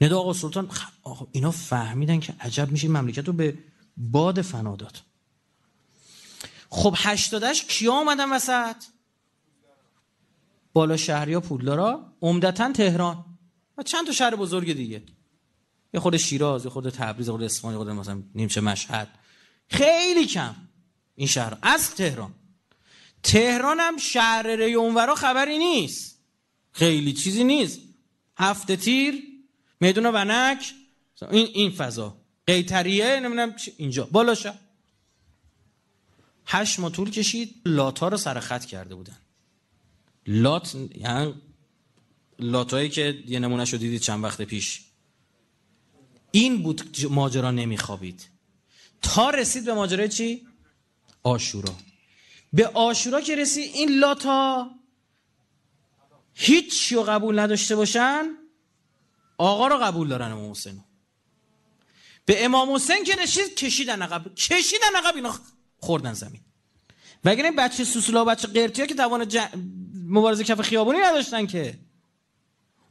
ندا آقا سلطان خب آقا اینا فهمیدن که عجب میشه مملکت رو به باد فنا داد خب هشتادش کیا آمدن وسط بالا شهری ها پولدارا عمدتا تهران و چند تا شهر بزرگ دیگه یه خود شیراز یه خود تبریز یه خود اصفهان یه خود مثلا نیمچه مشهد خیلی کم این شهر از تهران تهران هم شهر ری اونورا خبری نیست خیلی چیزی نیست هفته تیر میدون ونک این این فضا قیتریه نمیدونم اینجا بالاشا هشت ما طول کشید لاتا رو سر خط کرده بودن لات یعنی لاتایی که یه نمونه شو دیدید چند وقت پیش این بود ماجرا نمیخوابید تا رسید به ماجرا چی؟ آشورا به آشورا که رسید این لاتا هیچی رو قبول نداشته باشن آقا رو قبول دارن امام به امام حسین که نشید کشیدن عقب کشیدن عقب اینا خوردن زمین وگرنه بچه سوسولا و بچه قرتیا که توان مبارزه کف خیابونی نداشتن که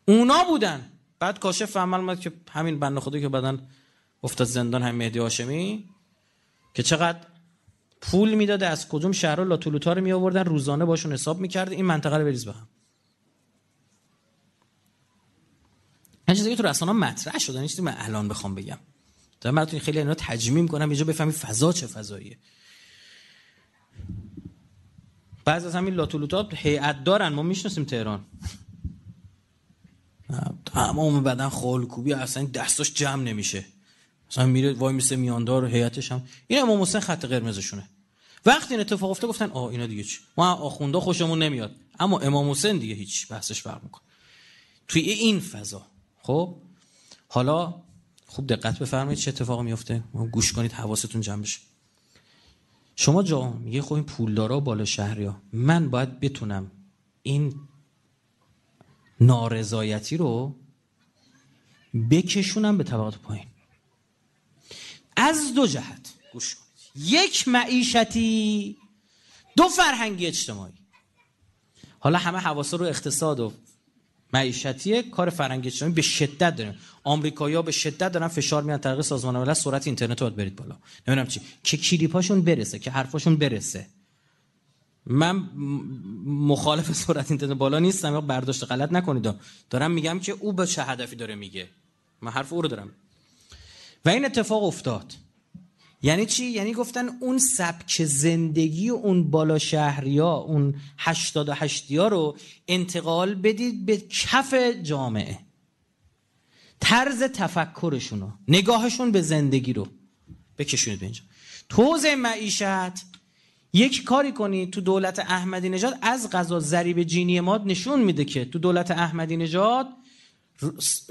اونا بودن بعد کاشف عمل اومد که همین بند خدا که بدن افتاد زندان همین مهدی هاشمی که چقدر پول میداده از کدوم شهر لاتولوتا رو می روزانه باشون حساب میکرد این منطقه رو بریز به هم این چیزی که تو رسانه مطرح شدن چیزی من الان بخوام بگم دارم براتون خیلی اینا تجمیم کنم اینجا بفهمید فضا چه فضاییه بعض از همین لاتولوتا هیئت دارن ما میشناسیم تهران تمام بدن خالکوبی اصلا دستاش جمع نمیشه مثلا میره وای میسه میاندار هیئتش هم این امام حسین خط قرمزشونه وقتی این اتفاق افتاد گفتن آه اینا دیگه چی ما آخونده خوشمون نمیاد اما امام حسین دیگه هیچ بحثش فرق میکنه توی این فضا خب حالا خوب دقت بفرمایید چه اتفاق میفته گوش کنید حواستون جمع بشه شما جا میگه خب این پولدارا بالا شهریا من باید بتونم این نارضایتی رو بکشونم به طبقات پایین از دو جهت گوش کنید یک معیشتی دو فرهنگی اجتماعی حالا همه حواسه رو اقتصاد و معیشتی کار فرهنگ اجتماعی به شدت داره آمریکایی‌ها به شدت دارن فشار میان طریق سازمان ملل سرعت اینترنت رو برید بالا نمیدونم چی که کلیپاشون برسه که حرفاشون برسه من مخالف سرعت اینترنت بالا نیستم یا برداشت غلط نکنید دارم میگم که او به چه هدفی داره میگه من حرف او رو دارم و این اتفاق افتاد یعنی چی یعنی گفتن اون سبک زندگی و اون بالا شهری ها اون 88 ها رو انتقال بدید به کف جامعه طرز تفکرشون رو نگاهشون به زندگی رو بکشونید به اینجا توزیع معیشت یک کاری کنی تو دولت احمدی نژاد از غذا زریب جینی ماد نشون میده که تو دولت احمدی نژاد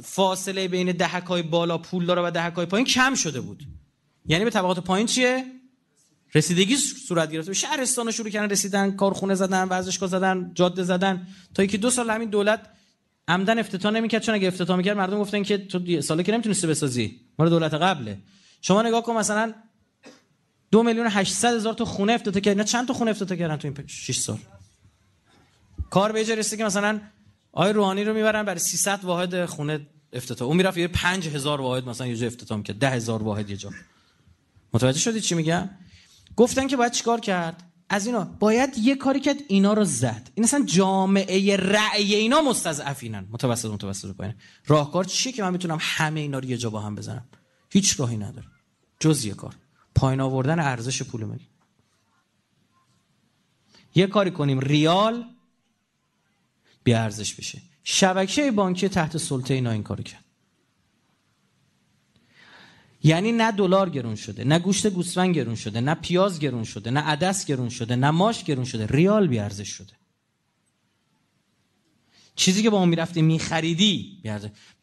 فاصله بین دهک های بالا پول داره و دهک های پایین کم شده بود یعنی به طبقات پایین چیه رسیدگی صورت گرفته شهرستان شروع کردن رسیدن کارخونه زدن ورزشگاه زدن جاده زدن تا اینکه دو سال همین دولت عمدن افتتاح نمیکرد چون اگه افتتاح میکرد مردم گفتن که تو ساله که نمیتونستی بسازی مال دولت قبله شما نگاه کن مثلا دو میلیون 800 هزار تو خونه افتتاح نه چند تا خونه افتتاح کردن تو این 6 سال کار به رسید که مثلا آی روحانی رو میبرن برای 300 واحد خونه افتتاح اون میرفت یه 5000 واحد مثلا یه جا افتتاح میکرد 10000 واحد یه جا متوجه شدی چی میگم گفتن که باید چیکار کرد از اینا باید یه کاری کرد اینا رو زد این اصلا جامعه رأی اینا مستضعفینن متوسط متوسط پایین راهکار چیه که من میتونم همه اینا رو یه جا با هم بزنم هیچ راهی نداره جز یه کار پایین آوردن ارزش پول ملی یه کاری کنیم ریال بی ارزش بشه شبکه بانکی تحت سلطه اینا این کارو کرد یعنی نه دلار گرون شده نه گوشت گوسفند گرون شده نه پیاز گرون شده نه عدس گرون شده نه ماش گرون شده ریال بیارزش شده چیزی که با اون میرفتی میخریدی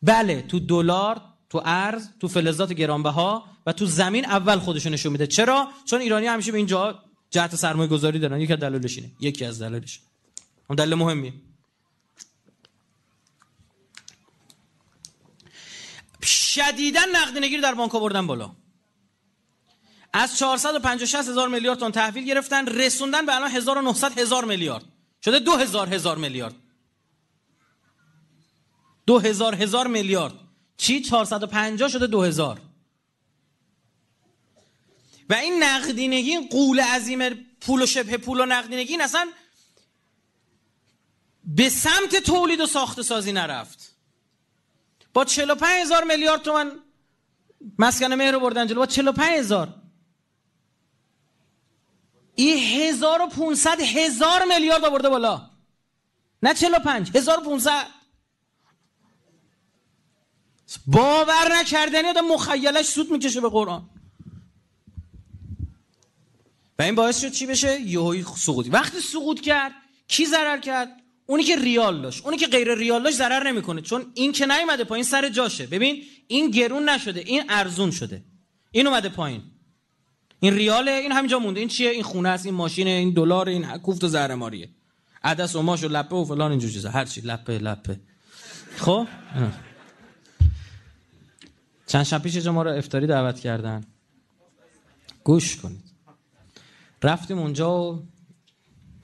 بله تو دلار تو ارز تو فلزات گرانبها و تو زمین اول خودشون نشون میده چرا چون ایرانی همیشه به اینجا جهت سرمایه گذاری دارن یکی از دلایلش یکی از دلایلش اون دلیل مهمیه شدیدن نقدینگی در بانک بردن بالا از 450 هزار میلیارد تون تحویل گرفتن رسوندن به الان 1900 هزار میلیارد شده 2000 هزار میلیارد 2000 هزار میلیارد چی 450 شده 2000 و این نقدینگی این قول عظیم پول و شبه پول و نقدینگی اصلا به سمت تولید و ساخت سازی نرفت با 45 هزار میلیارد تومن مسکن مهر رو بردن جلو با 45 هزار این 1500 هزار میلیارد آورده بالا نه 45 1500 باور نکردنی آدم مخیلش سود میکشه به قرآن و این باعث شد چی بشه یهوی سقوطی وقتی سقوط کرد کی ضرر کرد اونی که ریال داشت اونی که غیر ریال داشت ضرر نمیکنه چون این که نیومده پایین سر جاشه ببین این گرون نشده این ارزون شده این اومده پایین این ریاله این همینجا مونده این چیه این خونه است این ماشینه این دلار این کوفت و زهر ماریه عدس و ماش و لپه و فلان اینجور چیزا هر چی لپه لپه خب چند شب پیش ما رو افتاری دعوت کردن گوش کنید رفتیم اونجا و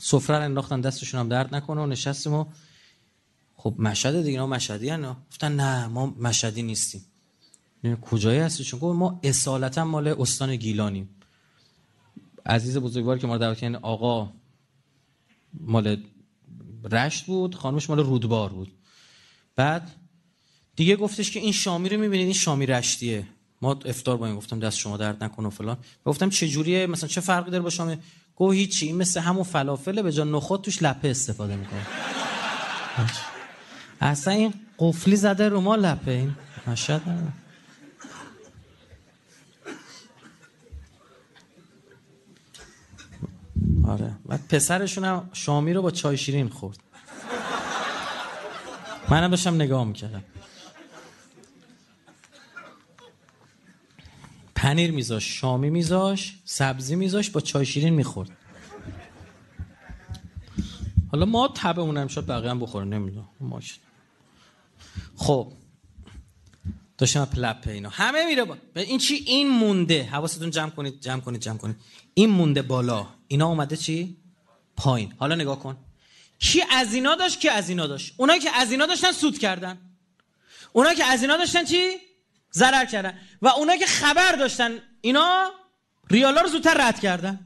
سفره رو انداختن دستشون هم درد نکنه و نشستیم و خب مشهد دیگه نه مشهدی هن گفتن نه ما مشهدی نیستیم کجایی هستی چون ما اصالتا مال استان گیلانیم عزیز بزرگوار که ما دعوت کردن آقا مال رشت بود خانمش مال رودبار بود بعد دیگه گفتش که این شامی رو میبینید این شامی رشتیه ما افتار با این گفتم دست شما درد نکنه و فلان گفتم چه جوریه مثلا چه فرقی داره با شامی گو هیچی این مثل همون فلافله به جا نخود توش لپه استفاده میکنه اصلا این قفلی زده رو ما لپه این مشهد آره بعد پسرشون هم شامی رو با چای شیرین خورد منم داشتم نگاه میکردم پنیر میذاش شامی میذاش سبزی میذاش با چای شیرین میخورد حالا ما اونم شد بقیه هم بخوره نمیدونم خب داشتم پلپ اینا همه میره با... این چی این مونده حواستون جمع کنید جمع کنید جمع کنید این مونده بالا اینا اومده چی پایین حالا نگاه کن کی از اینا داشت کی از اینا داشت اونایی که از اینا داشتن سود کردن اونایی که از اینا داشتن چی ضرر کردن و اونا که خبر داشتن اینا ریال ها رو زودتر رد کردن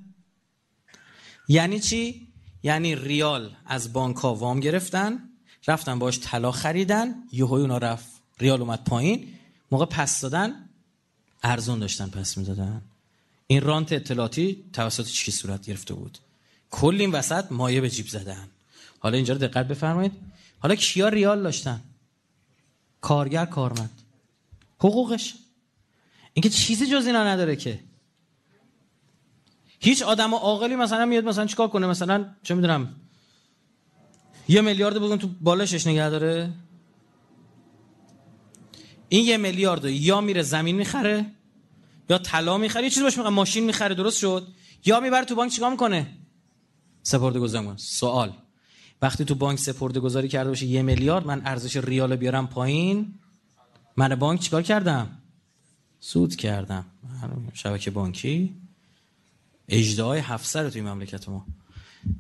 یعنی چی؟ یعنی ریال از بانک ها وام گرفتن رفتن باش طلا خریدن یهوی اونا رفت ریال اومد پایین موقع پس دادن ارزون داشتن پس میدادن این رانت اطلاعاتی توسط چی صورت گرفته بود کل این وسط مایه به جیب زدن حالا اینجا رو دقت بفرمایید حالا کیا ریال داشتن کارگر کارمند حقوقش اینکه چیزی جز اینا نداره که هیچ آدم عاقلی مثلا میاد مثلا چیکار کنه مثلا چه میدونم یه میلیارد بگم تو بالشش نگه داره این یه میلیارد یا میره زمین میخره یا طلا میخره یه چیز باش میخره ماشین میخره درست شد یا میبره تو بانک چیکار میکنه سپرده گذاری سوال وقتی تو بانک سپرده گذاری کرده باشه یه میلیارد من ارزش ریال بیارم پایین من بانک چیکار کردم سود کردم شبکه بانکی اجداهای هفت سر توی مملکت ما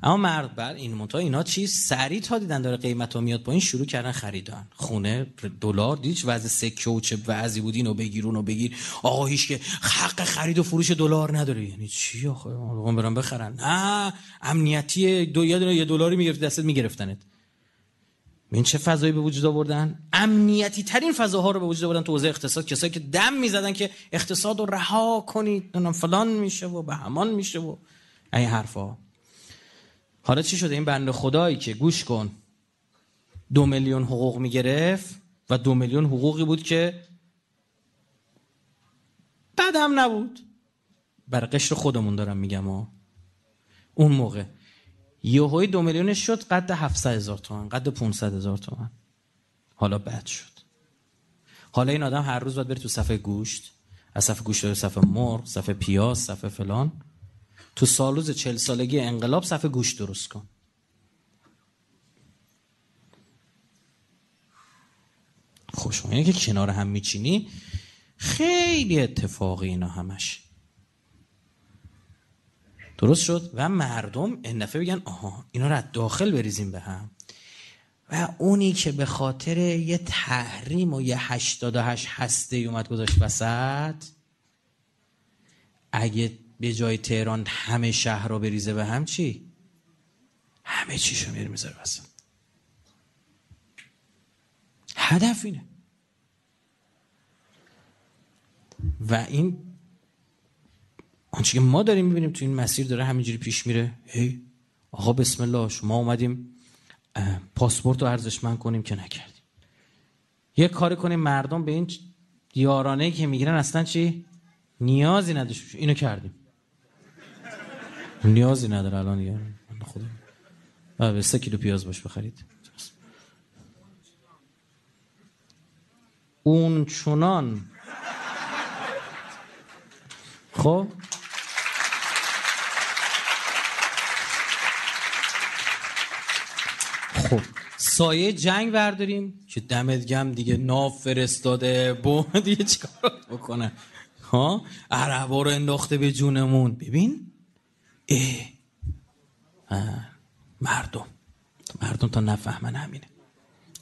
اما مرد بر این منتها اینا چی سری تا دیدن داره قیمت ها میاد پایین شروع کردن خریدن خونه دلار دیدش وضع سکه و چه وضعی بود اینو بگیر اونو بگیر آقا هیچ که حق خرید و فروش دلار نداره یعنی چی آخه برم بخرن نه امنیتی دو یه دلاری میگرفت دستت میگرفتنت این چه فضایی به وجود آوردن امنیتی ترین فضاها رو به وجود آوردن تو حوزه اقتصاد کسایی که دم میزدن که اقتصاد رو رها کنید فلان میشه و به همان میشه و این حرفا حالا چی شده این بنده خدایی که گوش کن دو میلیون حقوق میگرفت و دو میلیون حقوقی بود که بد هم نبود بر قشر خودمون دارم میگم اون موقع یوهای دو میلیونش شد قد 700 هزار تومن قد 500 هزار تومن حالا بد شد حالا این آدم هر روز باید بره تو صفحه گوشت از صفحه گوشت داره صفحه مرغ صفحه پیاز صفحه فلان تو سالوز چل سالگی انقلاب صفحه گوشت درست کن خوشمانه خب که کنار هم میچینی خیلی اتفاقی اینا همش درست شد و مردم اندفعه بگن آها اینا رو داخل بریزیم به هم و اونی که به خاطر یه تحریم و یه 88 هسته اومد گذاشت وسط اگه به جای تهران همه شهر رو بریزه به هم چی؟ همه چیشو میره میذاره وسط هدف اینه و این آنچه که ما داریم میبینیم تو این مسیر داره همینجوری پیش میره هی آقا بسم الله شما اومدیم پاسپورت رو ارزشمند کنیم که نکردیم یه کاری کنیم مردم به این یارانه که میگیرن اصلا چی نیازی نداشت اینو کردیم نیازی نداره الان دیگه خدا به سه کیلو پیاز باش بخرید اون چونان خب سایه جنگ برداریم که دمت گم دیگه ناف فرستاده بوم دیگه چیکار بکنه ها عربا رو انداخته به جونمون ببین اه. اه. مردم مردم تا نفهمن همینه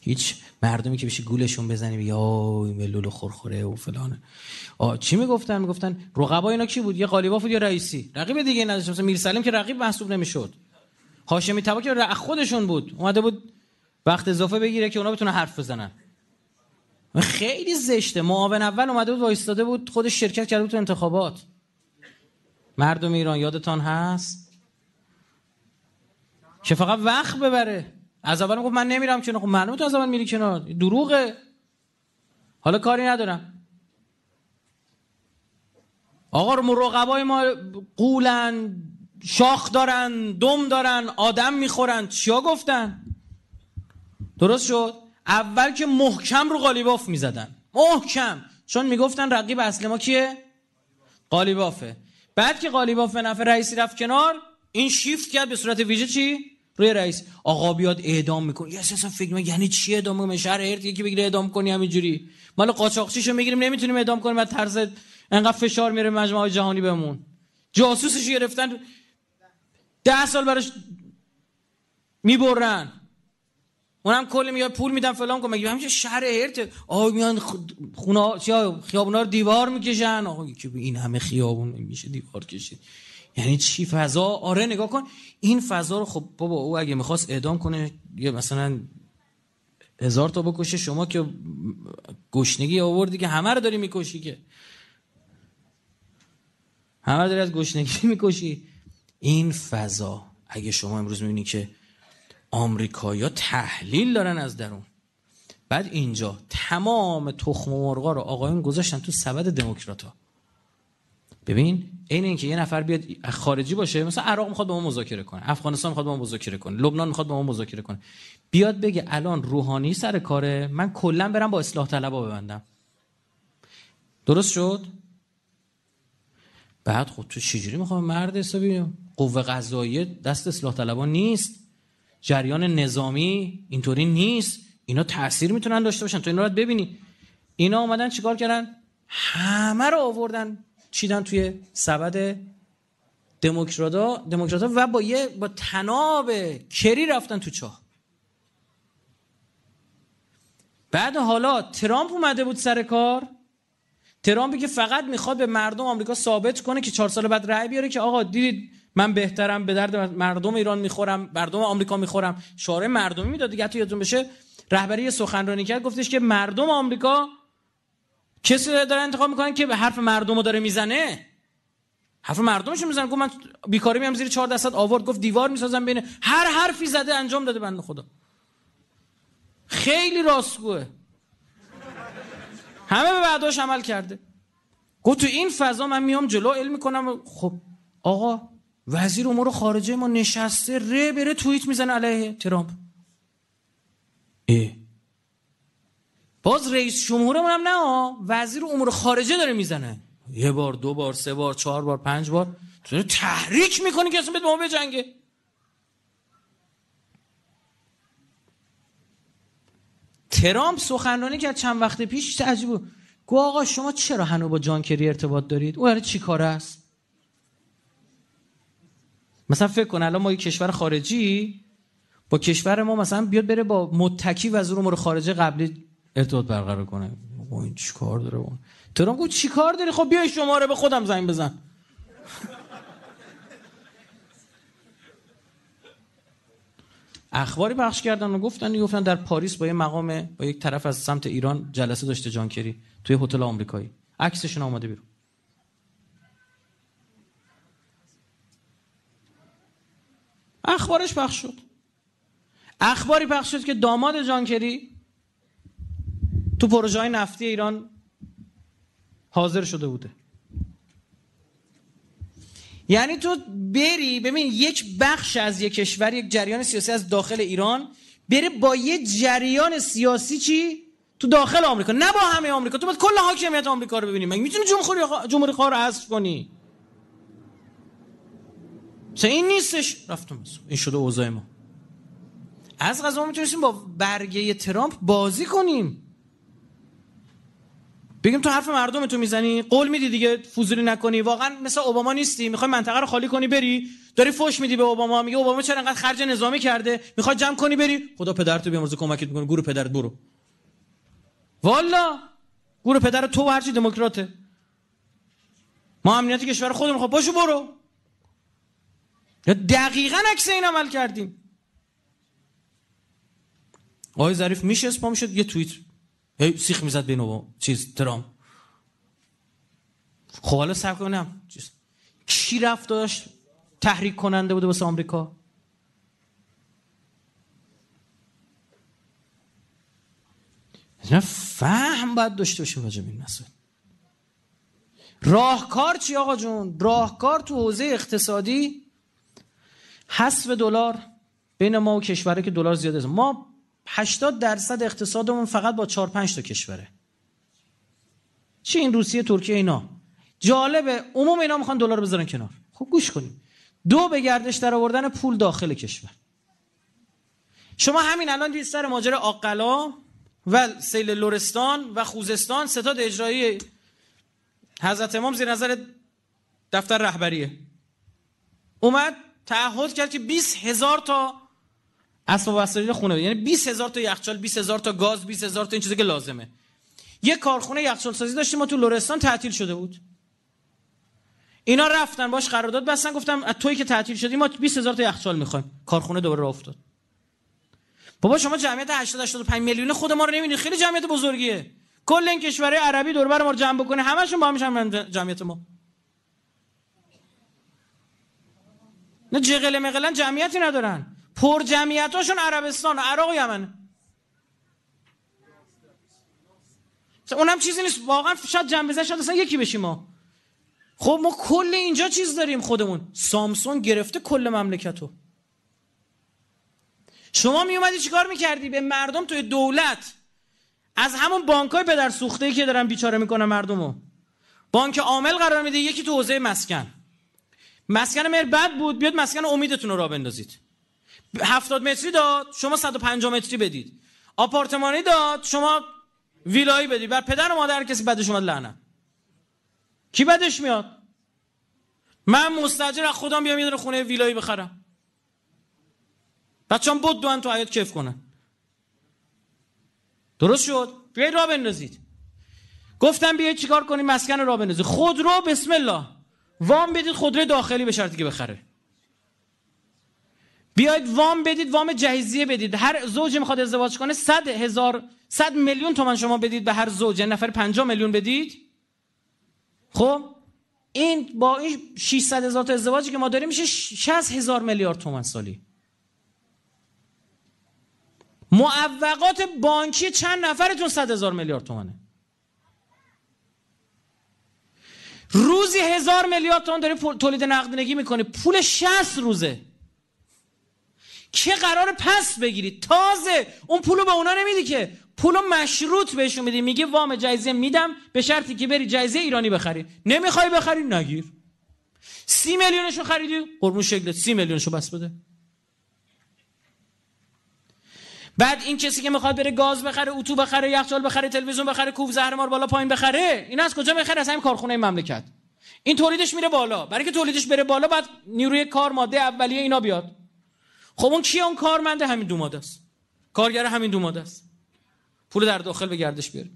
هیچ مردمی که بشه گولشون بزنی یا ملول خورخوره و فلانه آ چی میگفتن میگفتن رقبا اینا کی بود یه قالیباف بود یا رئیسی رقیب دیگه نداشت مثلا میرسلیم که رقیب محسوب نمیشد هاشمی تبا که خودشون بود اومده بود وقت اضافه بگیره که اونا بتونه حرف بزنن خیلی زشته معاون اول اومده بود وایستاده بود خودش شرکت کرده بود تو انتخابات مردم ایران یادتان هست که فقط وقت ببره از اول گفت من نمیرم چون خب معلومه تو از اول میری کنار دروغه حالا کاری ندارم آقا رقبای ما قولن شاخ دارن دم دارن آدم میخورن چیا گفتن درست شد اول که محکم رو قالیباف میزدن محکم چون میگفتن رقیب اصل ما کیه قالیبافه بعد که قالیباف به نفع رئیسی رفت کنار این شیفت کرد به صورت ویژه چی روی رئیس آقا بیاد اعدام میکنه یه اساسا فکر میکنه یعنی چی اعدام میکنه شهر هرت یکی بگیره اعدام کنی همینجوری مال قاچاقچیشو میگیریم نمیتونیم اعدام کنیم بعد طرز انقدر فشار میره مجموعه جهانی بهمون جاسوسش گرفتن ده سال براش میبرن اونم کلی میاد پول میدم فلان کن مگه همیشه شهر هرت آ میان خونه خیابونا رو دیوار میکشن آقا که این همه خیابون میشه دیوار کشید یعنی چی فضا آره نگاه کن این فضا رو خب بابا او اگه میخواست اعدام کنه یه مثلا هزار تا بکشه شما که گشنگی آوردی که همه رو داری میکشی که همه داری از گشنگی میکشی این فضا اگه شما امروز میبینی که آمریکایا تحلیل دارن از درون بعد اینجا تمام تخم مرغا رو آقایون گذاشتن تو سبد دموکراتا ببین این اینکه یه نفر بیاد خارجی باشه مثلا عراق میخواد با ما مذاکره کنه افغانستان میخواد با ما مذاکره کنه لبنان میخواد با ما مذاکره کنه بیاد بگه الان روحانی سر کاره من کلا برم با اصلاح طلبا ببندم درست شد بعد خود خب تو چجوری میخوام مرد حسابی قوه قضاییه دست اصلاح طلبان نیست جریان نظامی اینطوری نیست اینا تاثیر میتونن داشته باشن تو اینا رو ببینی اینا اومدن چیکار کردن همه رو آوردن چیدن توی سبد دموکرادا و با یه با تناب کری رفتن تو چاه بعد حالا ترامپ اومده بود سر کار ترامپی که فقط میخواد به مردم آمریکا ثابت کنه که چهار سال بعد رأی بیاره که آقا دیدید من بهترم به درد مردم ایران میخورم مردم آمریکا میخورم شعار مردمی میداد دیگه حتی یادتون بشه رهبری سخنرانی کرد گفتش که مردم آمریکا کسی داره انتخاب میکنن که به حرف مردم رو داره میزنه حرف مردمش میزنه گفت من بیکاری میام زیر 4 درصد آورد گفت دیوار میسازم بین هر حرفی زده انجام داده بنده خدا خیلی راستگوه همه به بعداش عمل کرده گفت تو این فضا من میام جلو علم میکنم خب آقا وزیر امور خارجه ما نشسته ره بره توییت میزنه علیه ترامپ ای باز رئیس جمهورمون هم نه وزیر امور خارجه داره میزنه یه بار دو بار سه بار چهار بار پنج بار تو تحریک میکنی که اصلا به ما بجنگه ترامپ سخنرانی که چند وقت پیش عجیب بود گو آقا شما چرا هنو با جان کری ارتباط دارید او چی کار است مثلا فکر کن الان ما یک کشور خارجی با کشور ما مثلا بیاد بره با متکی و امور خارجه قبلی ارتباط برقرار کنه این چیکار داره تو ترامپ گفت چیکار داری خب بیا رو به خودم زنگ بزن اخباری بخش کردن و گفتن گفتن در پاریس با یه مقام با یک طرف از سمت ایران جلسه داشته جانکری توی هتل آمریکایی عکسشون آمده بیرون اخبارش پخش شد اخباری پخش شد که داماد جانکری تو پروژه های نفتی ایران حاضر شده بوده یعنی تو بری ببین یک بخش از یک کشور یک جریان سیاسی از داخل ایران بره با یه جریان سیاسی چی تو داخل آمریکا نه با همه آمریکا تو باید کل حاکمیت آمریکا رو ببینیم مگه میتونی جمهوری خواه... جمهوری رو حذف کنی چه این نیستش رفتم این شده اوضاع ما از غذا میتونستیم با برگه ترامپ بازی کنیم بگیم تو حرف مردم تو میزنی قول میدی دیگه فوزولی نکنی واقعا مثل اوباما نیستی میخوای منطقه رو خالی کنی بری داری فوش میدی به اوباما میگه اوباما چرا انقدر خرج نظامی کرده میخوای جمع کنی بری خدا پدرتو بیامرز کمکت میکنه گروه پدرت برو والا گروه پدر تو هرچی دموکراته ما امنیتی کشور خودمون خب باشو برو یا دقیقا عکس این عمل کردیم آقای ظریف میشه اسپام شد یه توییت سیخ میزد بین چیز ترام خب حالا سب کنم چیز. کی رفت داشت تحریک کننده بوده واسه آمریکا فهم باید داشته باشیم راجع این مسئله راهکار چی آقا جون راهکار تو حوزه اقتصادی حذف دلار بین ما و کشوره که دلار زیاد است ما 80 درصد اقتصادمون فقط با 4 5 تا کشوره چی این روسیه ترکیه اینا جالبه عموم اینا میخوان دلار بذارن کنار خب گوش کنیم دو به گردش در آوردن پول داخل کشور شما همین الان دید سر ماجر آقلا و سیل لورستان و خوزستان ستاد اجرایی حضرت امام زیر نظر دفتر رهبریه اومد تعهد کرد که 20 هزار تا اسباب وسایل خونه یعنی 20 هزار تا یخچال 20 هزار تا گاز 20 هزار تا این چیزی که لازمه یه کارخونه یخچال سازی داشتیم ما تو لرستان تعطیل شده بود اینا رفتن باش قرارداد بستن گفتم از توی که تعطیل شدی ما 20 هزار تا یخچال میخوایم کارخونه دوباره راه افتاد بابا شما جمعیت 80 85 میلیون خود ما رو نمیدونی خیلی جمعیت بزرگیه کل این کشورهای عربی بر ما رو جمع بکنه همشون با هم جمعیت ما نه جغل مقلن جمعیتی ندارن پر جمعیتاشون عربستان و عراق و یمن اونم چیزی نیست واقعا شاید جنبزه شاید اصلا یکی بشیم ما خب ما کل اینجا چیز داریم خودمون سامسون گرفته کل مملکتو شما می اومدی چیکار میکردی به مردم توی دولت از همون بانکای پدر سوخته ای که دارن بیچاره میکنن مردمو بانک عامل قرار میده یکی تو حوزه مسکن مسکن مهر بد بود بیاد مسکن امیدتون رو را بندازید 70 متری داد شما 150 متری بدید آپارتمانی داد شما ویلایی بدید بر پدر و مادر کسی بدش اومد لعنه کی بدش میاد من مستجر از خودم بیام یه خونه ویلایی بخرم بچه‌ام بود دوان تو حیات کیف کنن درست شد بیاید را بندازید گفتم بیاید چیکار کنیم مسکن را بندازید خود رو بسم الله وام بدید خودروی داخلی به شرطی که بخره بیاید وام بدید وام جهیزیه بدید هر زوجی میخواد ازدواج کنه 100 هزار 100 میلیون تومن شما بدید به هر زوج یعنی نفر 50 میلیون بدید خب این با این 600 هزار تا ازدواجی که ما داریم میشه 60 هزار میلیارد تومن سالی معوقات بانکی چند نفرتون 100 هزار میلیارد تومنه روزی هزار میلیارد تومان داری تولید نقدینگی میکنی پول 60 روزه که قرار پس بگیری تازه اون پولو به اونا نمیدی که پولو مشروط بهشون میدی میگه وام جایزه میدم به شرطی که بری جایزه ایرانی بخری نمیخوای بخری نگیر سی میلیونشو خریدی قربون شکلت سی میلیونشو بس بده بعد این کسی که میخواد بره گاز بخره اتو بخره یخچال بخره تلویزیون بخره کوب زهرمار بالا پایین بخره این از کجا بخره از همین کارخونه این مملکت این تولیدش میره بالا برای که تولیدش بره بالا بعد نیروی کار ماده اولیه اینا بیاد خب اون کی اون کارمند همین دو ماده است کارگر همین دو ماده است پول در داخل به گردش بیاره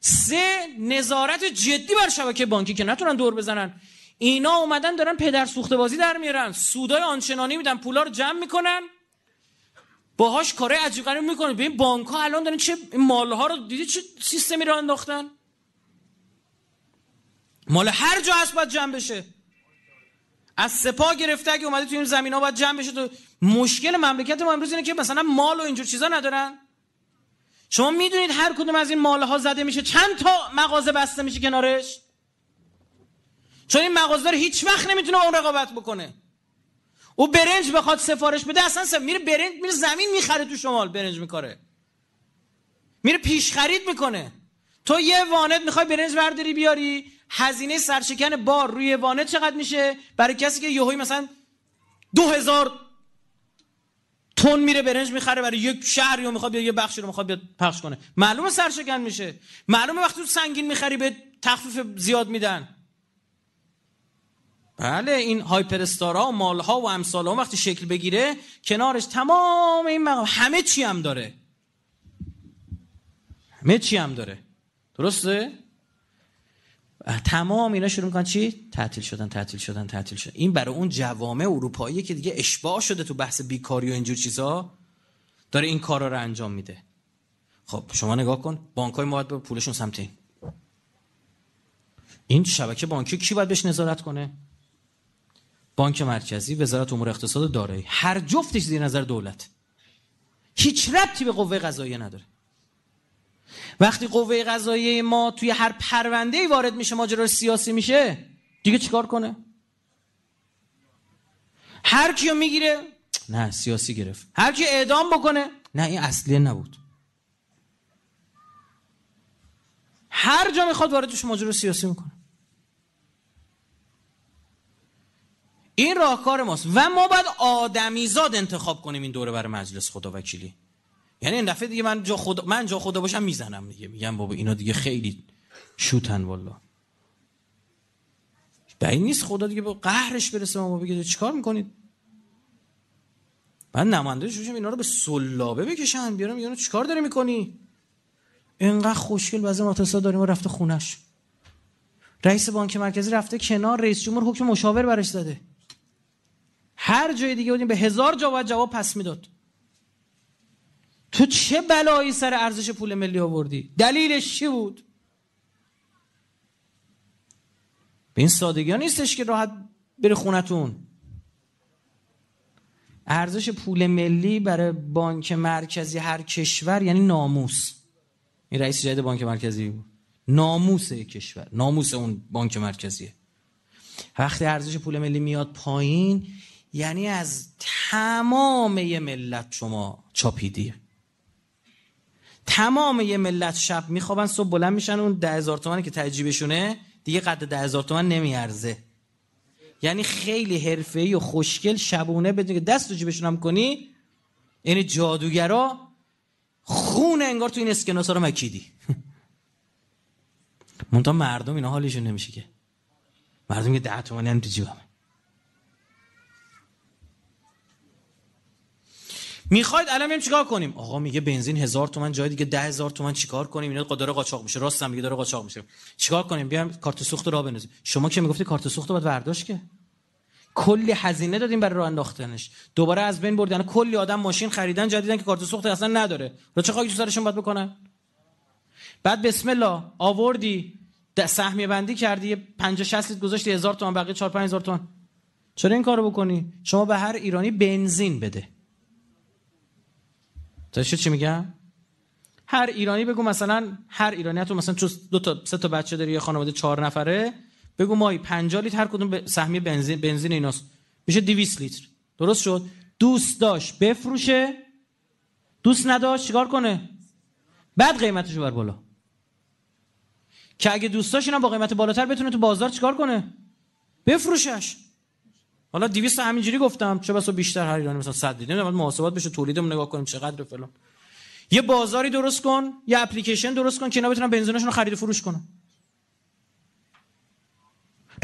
سه نظارت جدی بر شبکه بانکی که نتونن دور بزنن اینا اومدن دارن پدر سوخته بازی در میارن سودای آنچنانی میدن پولا رو جمع میکنن باهاش کارهای عجیب غریب میکنه. ببین بانک ها الان دارن چه ها رو دیدی چه سیستمی رو انداختن مال هر جا هست باید جمع بشه از سپا گرفته اگه اومده تو این زمین ها باید جمع بشه تو مشکل مملکت ما امروز اینه که مثلا مال و اینجور چیزا ندارن شما میدونید هر کدوم از این مال ها زده میشه چند تا مغازه بسته میشه کنارش چون این مغازه هیچ وقت نمیتونه اون رقابت بکنه او برنج بخواد سفارش بده اصلا سفارش. میره برنج میره زمین میخره تو شمال برنج میکاره میره پیشخرید میکنه تو یه واند میخوای برنج برداری بیاری هزینه سرشکن بار روی واند چقدر میشه برای کسی که یهوی مثلا دو هزار تون میره برنج میخره برای یک شهر یا میخواد یه بخشی رو میخواد پخش کنه معلومه سرشکن میشه معلومه وقتی تو سنگین میخری به تخفیف زیاد میدن بله این هایپر ها و ها و امثال اون وقتی شکل بگیره کنارش تمام این مقام همه چی هم داره همه چی هم داره درسته تمام اینا شروع میکنن چی تعطیل شدن تعطیل شدن تعطیل شدن این برای اون جوامع اروپایی که دیگه اشباع شده تو بحث بیکاری و اینجور چیزا داره این کارا رو انجام میده خب شما نگاه کن بانک های باید پولشون سمت این این شبکه بانکی کی باید بهش نظارت کنه بانک مرکزی وزارت امور اقتصاد و دارایی هر جفتش زیر نظر دولت هیچ ربطی به قوه قضاییه نداره وقتی قوه قضاییه ما توی هر پرونده وارد میشه ماجرا سیاسی میشه دیگه چیکار کنه هر کیو میگیره نه سیاسی گرفت هر کی اعدام بکنه نه این اصلیه نبود هر جا میخواد واردش ماجرا سیاسی میکنه این راهکار ماست و ما باید آدمیزاد انتخاب کنیم این دوره بر مجلس خدا وکیلی یعنی این دفعه دیگه من جا خدا من جا خدا باشم میزنم دیگه میگم بابا اینا دیگه خیلی شوتن والا بعید نیست خدا دیگه با قهرش برسه ما بگه چیکار میکنید من نماینده شوشم اینا رو به سلابه بکشن بیارم اینا چیکار داره میکنی اینقدر خوشگل ما ماتسا داریم و رفته خونش رئیس بانک مرکزی رفته کنار رئیس جمهور حکم مشاور برش داده هر جای دیگه بودیم به هزار جا باید جواب پس میداد تو چه بلایی سر ارزش پول ملی آوردی دلیلش چی بود به این سادگی ها نیستش که راحت بره خونتون ارزش پول ملی برای بانک مرکزی هر کشور یعنی ناموس این رئیس جدید بانک مرکزی بود ناموس کشور ناموس اون بانک مرکزیه وقتی ارزش پول ملی میاد پایین یعنی از تمام یه ملت شما چاپیدی تمام یه ملت شب میخوابن صبح بلند میشن اون ده هزار تومنی که تجیبشونه دیگه قد ده هزار تومن نمیارزه یعنی خیلی حرفه‌ای و خوشگل شبونه بدون که دست رو جیبشون هم کنی یعنی جادوگرا خون انگار تو این اسکناس رو مکیدی منتها مردم اینا حالشون نمیشه که مردم که ده تومنی هم میخواید الان بریم چیکار کنیم آقا میگه بنزین هزار تومن جای دیگه ده هزار تومن چیکار کنیم اینا داره قاچاق میشه راست هم میگه داره قاچاق میشه چیکار کنیم بیام کارت سوخت را بنازیم شما که میگفتی کارت سوخت باید برداشت که کلی هزینه دادیم برای راه انداختنش دوباره از بین بردن کلی آدم ماشین خریدن جدیدن که کارت سوخت اصلا نداره رو چه خاکی سرشون باید بکنن بعد بسم الله آوردی سهمیه بندی کردی 50 60 لیتر گذاشتی هزار تومن بقیه 4 5000 تومن چرا این کارو بکنی شما به هر ایرانی بنزین بده شد چی میگم هر ایرانی بگو مثلا هر ایرانی تو مثلا دو تا سه تا بچه داری یا خانواده چهار نفره بگو مایی 50 لیتر هر کدوم سهمی بنزین بنزین ایناست میشه 200 لیتر درست شد دوست داشت بفروشه دوست نداشت چیکار کنه بعد قیمتشو بر بالا که اگه دوست داشت اینا با قیمت بالاتر بتونه تو بازار چیکار کنه بفروشش حالا 200 همینجوری گفتم چه بسا بیشتر هر ایرانی مثلا 100 دیدیم بعد محاسبات بشه تولیدمون نگاه کنیم چقدر فلان یه بازاری درست کن یه اپلیکیشن درست کن که اینا بتونن بنزینشون رو خرید و فروش کنن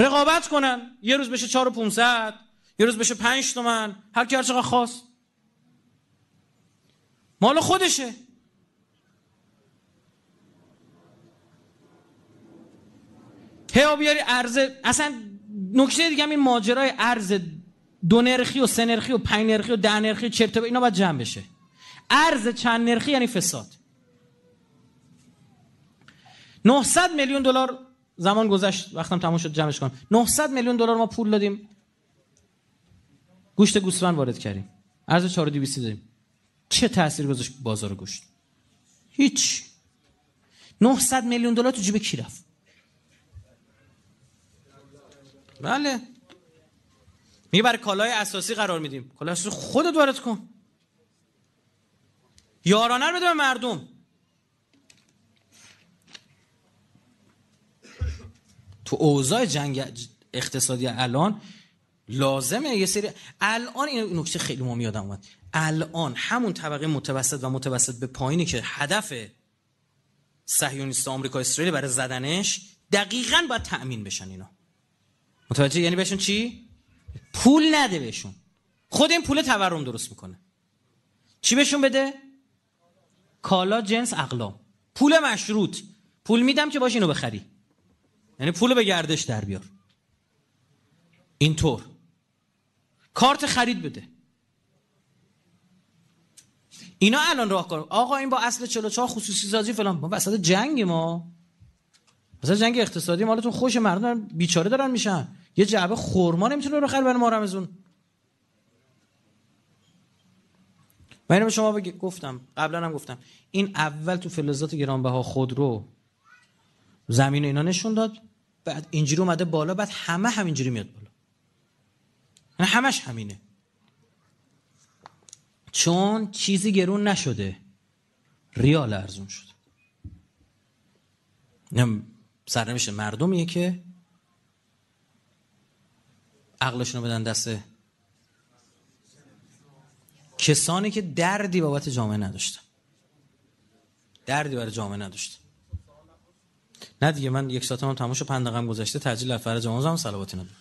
رقابت کنن یه روز بشه 4 و 500 یه روز بشه 5 تومن هر کی هر چقدر خواست مال خودشه هیا بیاری ارزه اصلا نکته دیگه هم این ماجرای ارز دو نرخی و سه نرخی و پنج نرخی و ده نرخی و چرت و اینا باید جمع بشه ارز چند نرخی یعنی فساد 900 میلیون دلار زمان گذشت وقتم تموم شد جمعش کنم 900 میلیون دلار ما پول دادیم گوشت گوسفند وارد کردیم ارز 4200 دادیم چه تاثیر گذاشت بازار گوشت هیچ 900 میلیون دلار تو جیب کی رفت بله میگه برای کالای اساسی قرار میدیم کالای اساسی خودت وارد کن یارانه رو بده به مردم تو اوضاع جنگ اقتصادی الان لازمه یه سری الان این نکته خیلی مهمی یادم اومد الان همون طبقه متوسط و متوسط به پایینی که هدف صهیونیست آمریکا اسرائیل برای زدنش دقیقا باید تأمین بشن اینا متوجه یعنی بهشون چی پول نده بهشون خود این پول تورم درست میکنه چی بهشون بده کالا جنس اقلام پول مشروط پول میدم که باش اینو بخری یعنی پول به گردش در بیار اینطور کارت خرید بده اینا الان راه کار آقا این با اصل 44 خصوصی سازی فلان ما وسط جنگ ما وسط جنگ اقتصادی مالتون خوش مردم بیچاره دارن میشن یه جعبه خورما نمیتونه بخره برای مارمزون و اینو به شما بگ... گفتم قبلا هم گفتم این اول تو فلزات گرانبها رو زمین اینا نشون داد بعد اینجوری اومده بالا بعد همه همینجوری میاد بالا یعنی همش همینه چون چیزی گرون نشده ریال ارزون شد نمیشه مردمیه که عقلشون رو بدن دست کسانی که دردی بابت جامعه نداشتن دردی برای جامعه نداشت نه دیگه من یک ساعت هم تماشا پندقم گذشته لفر جامعه هم سلواتی ندارم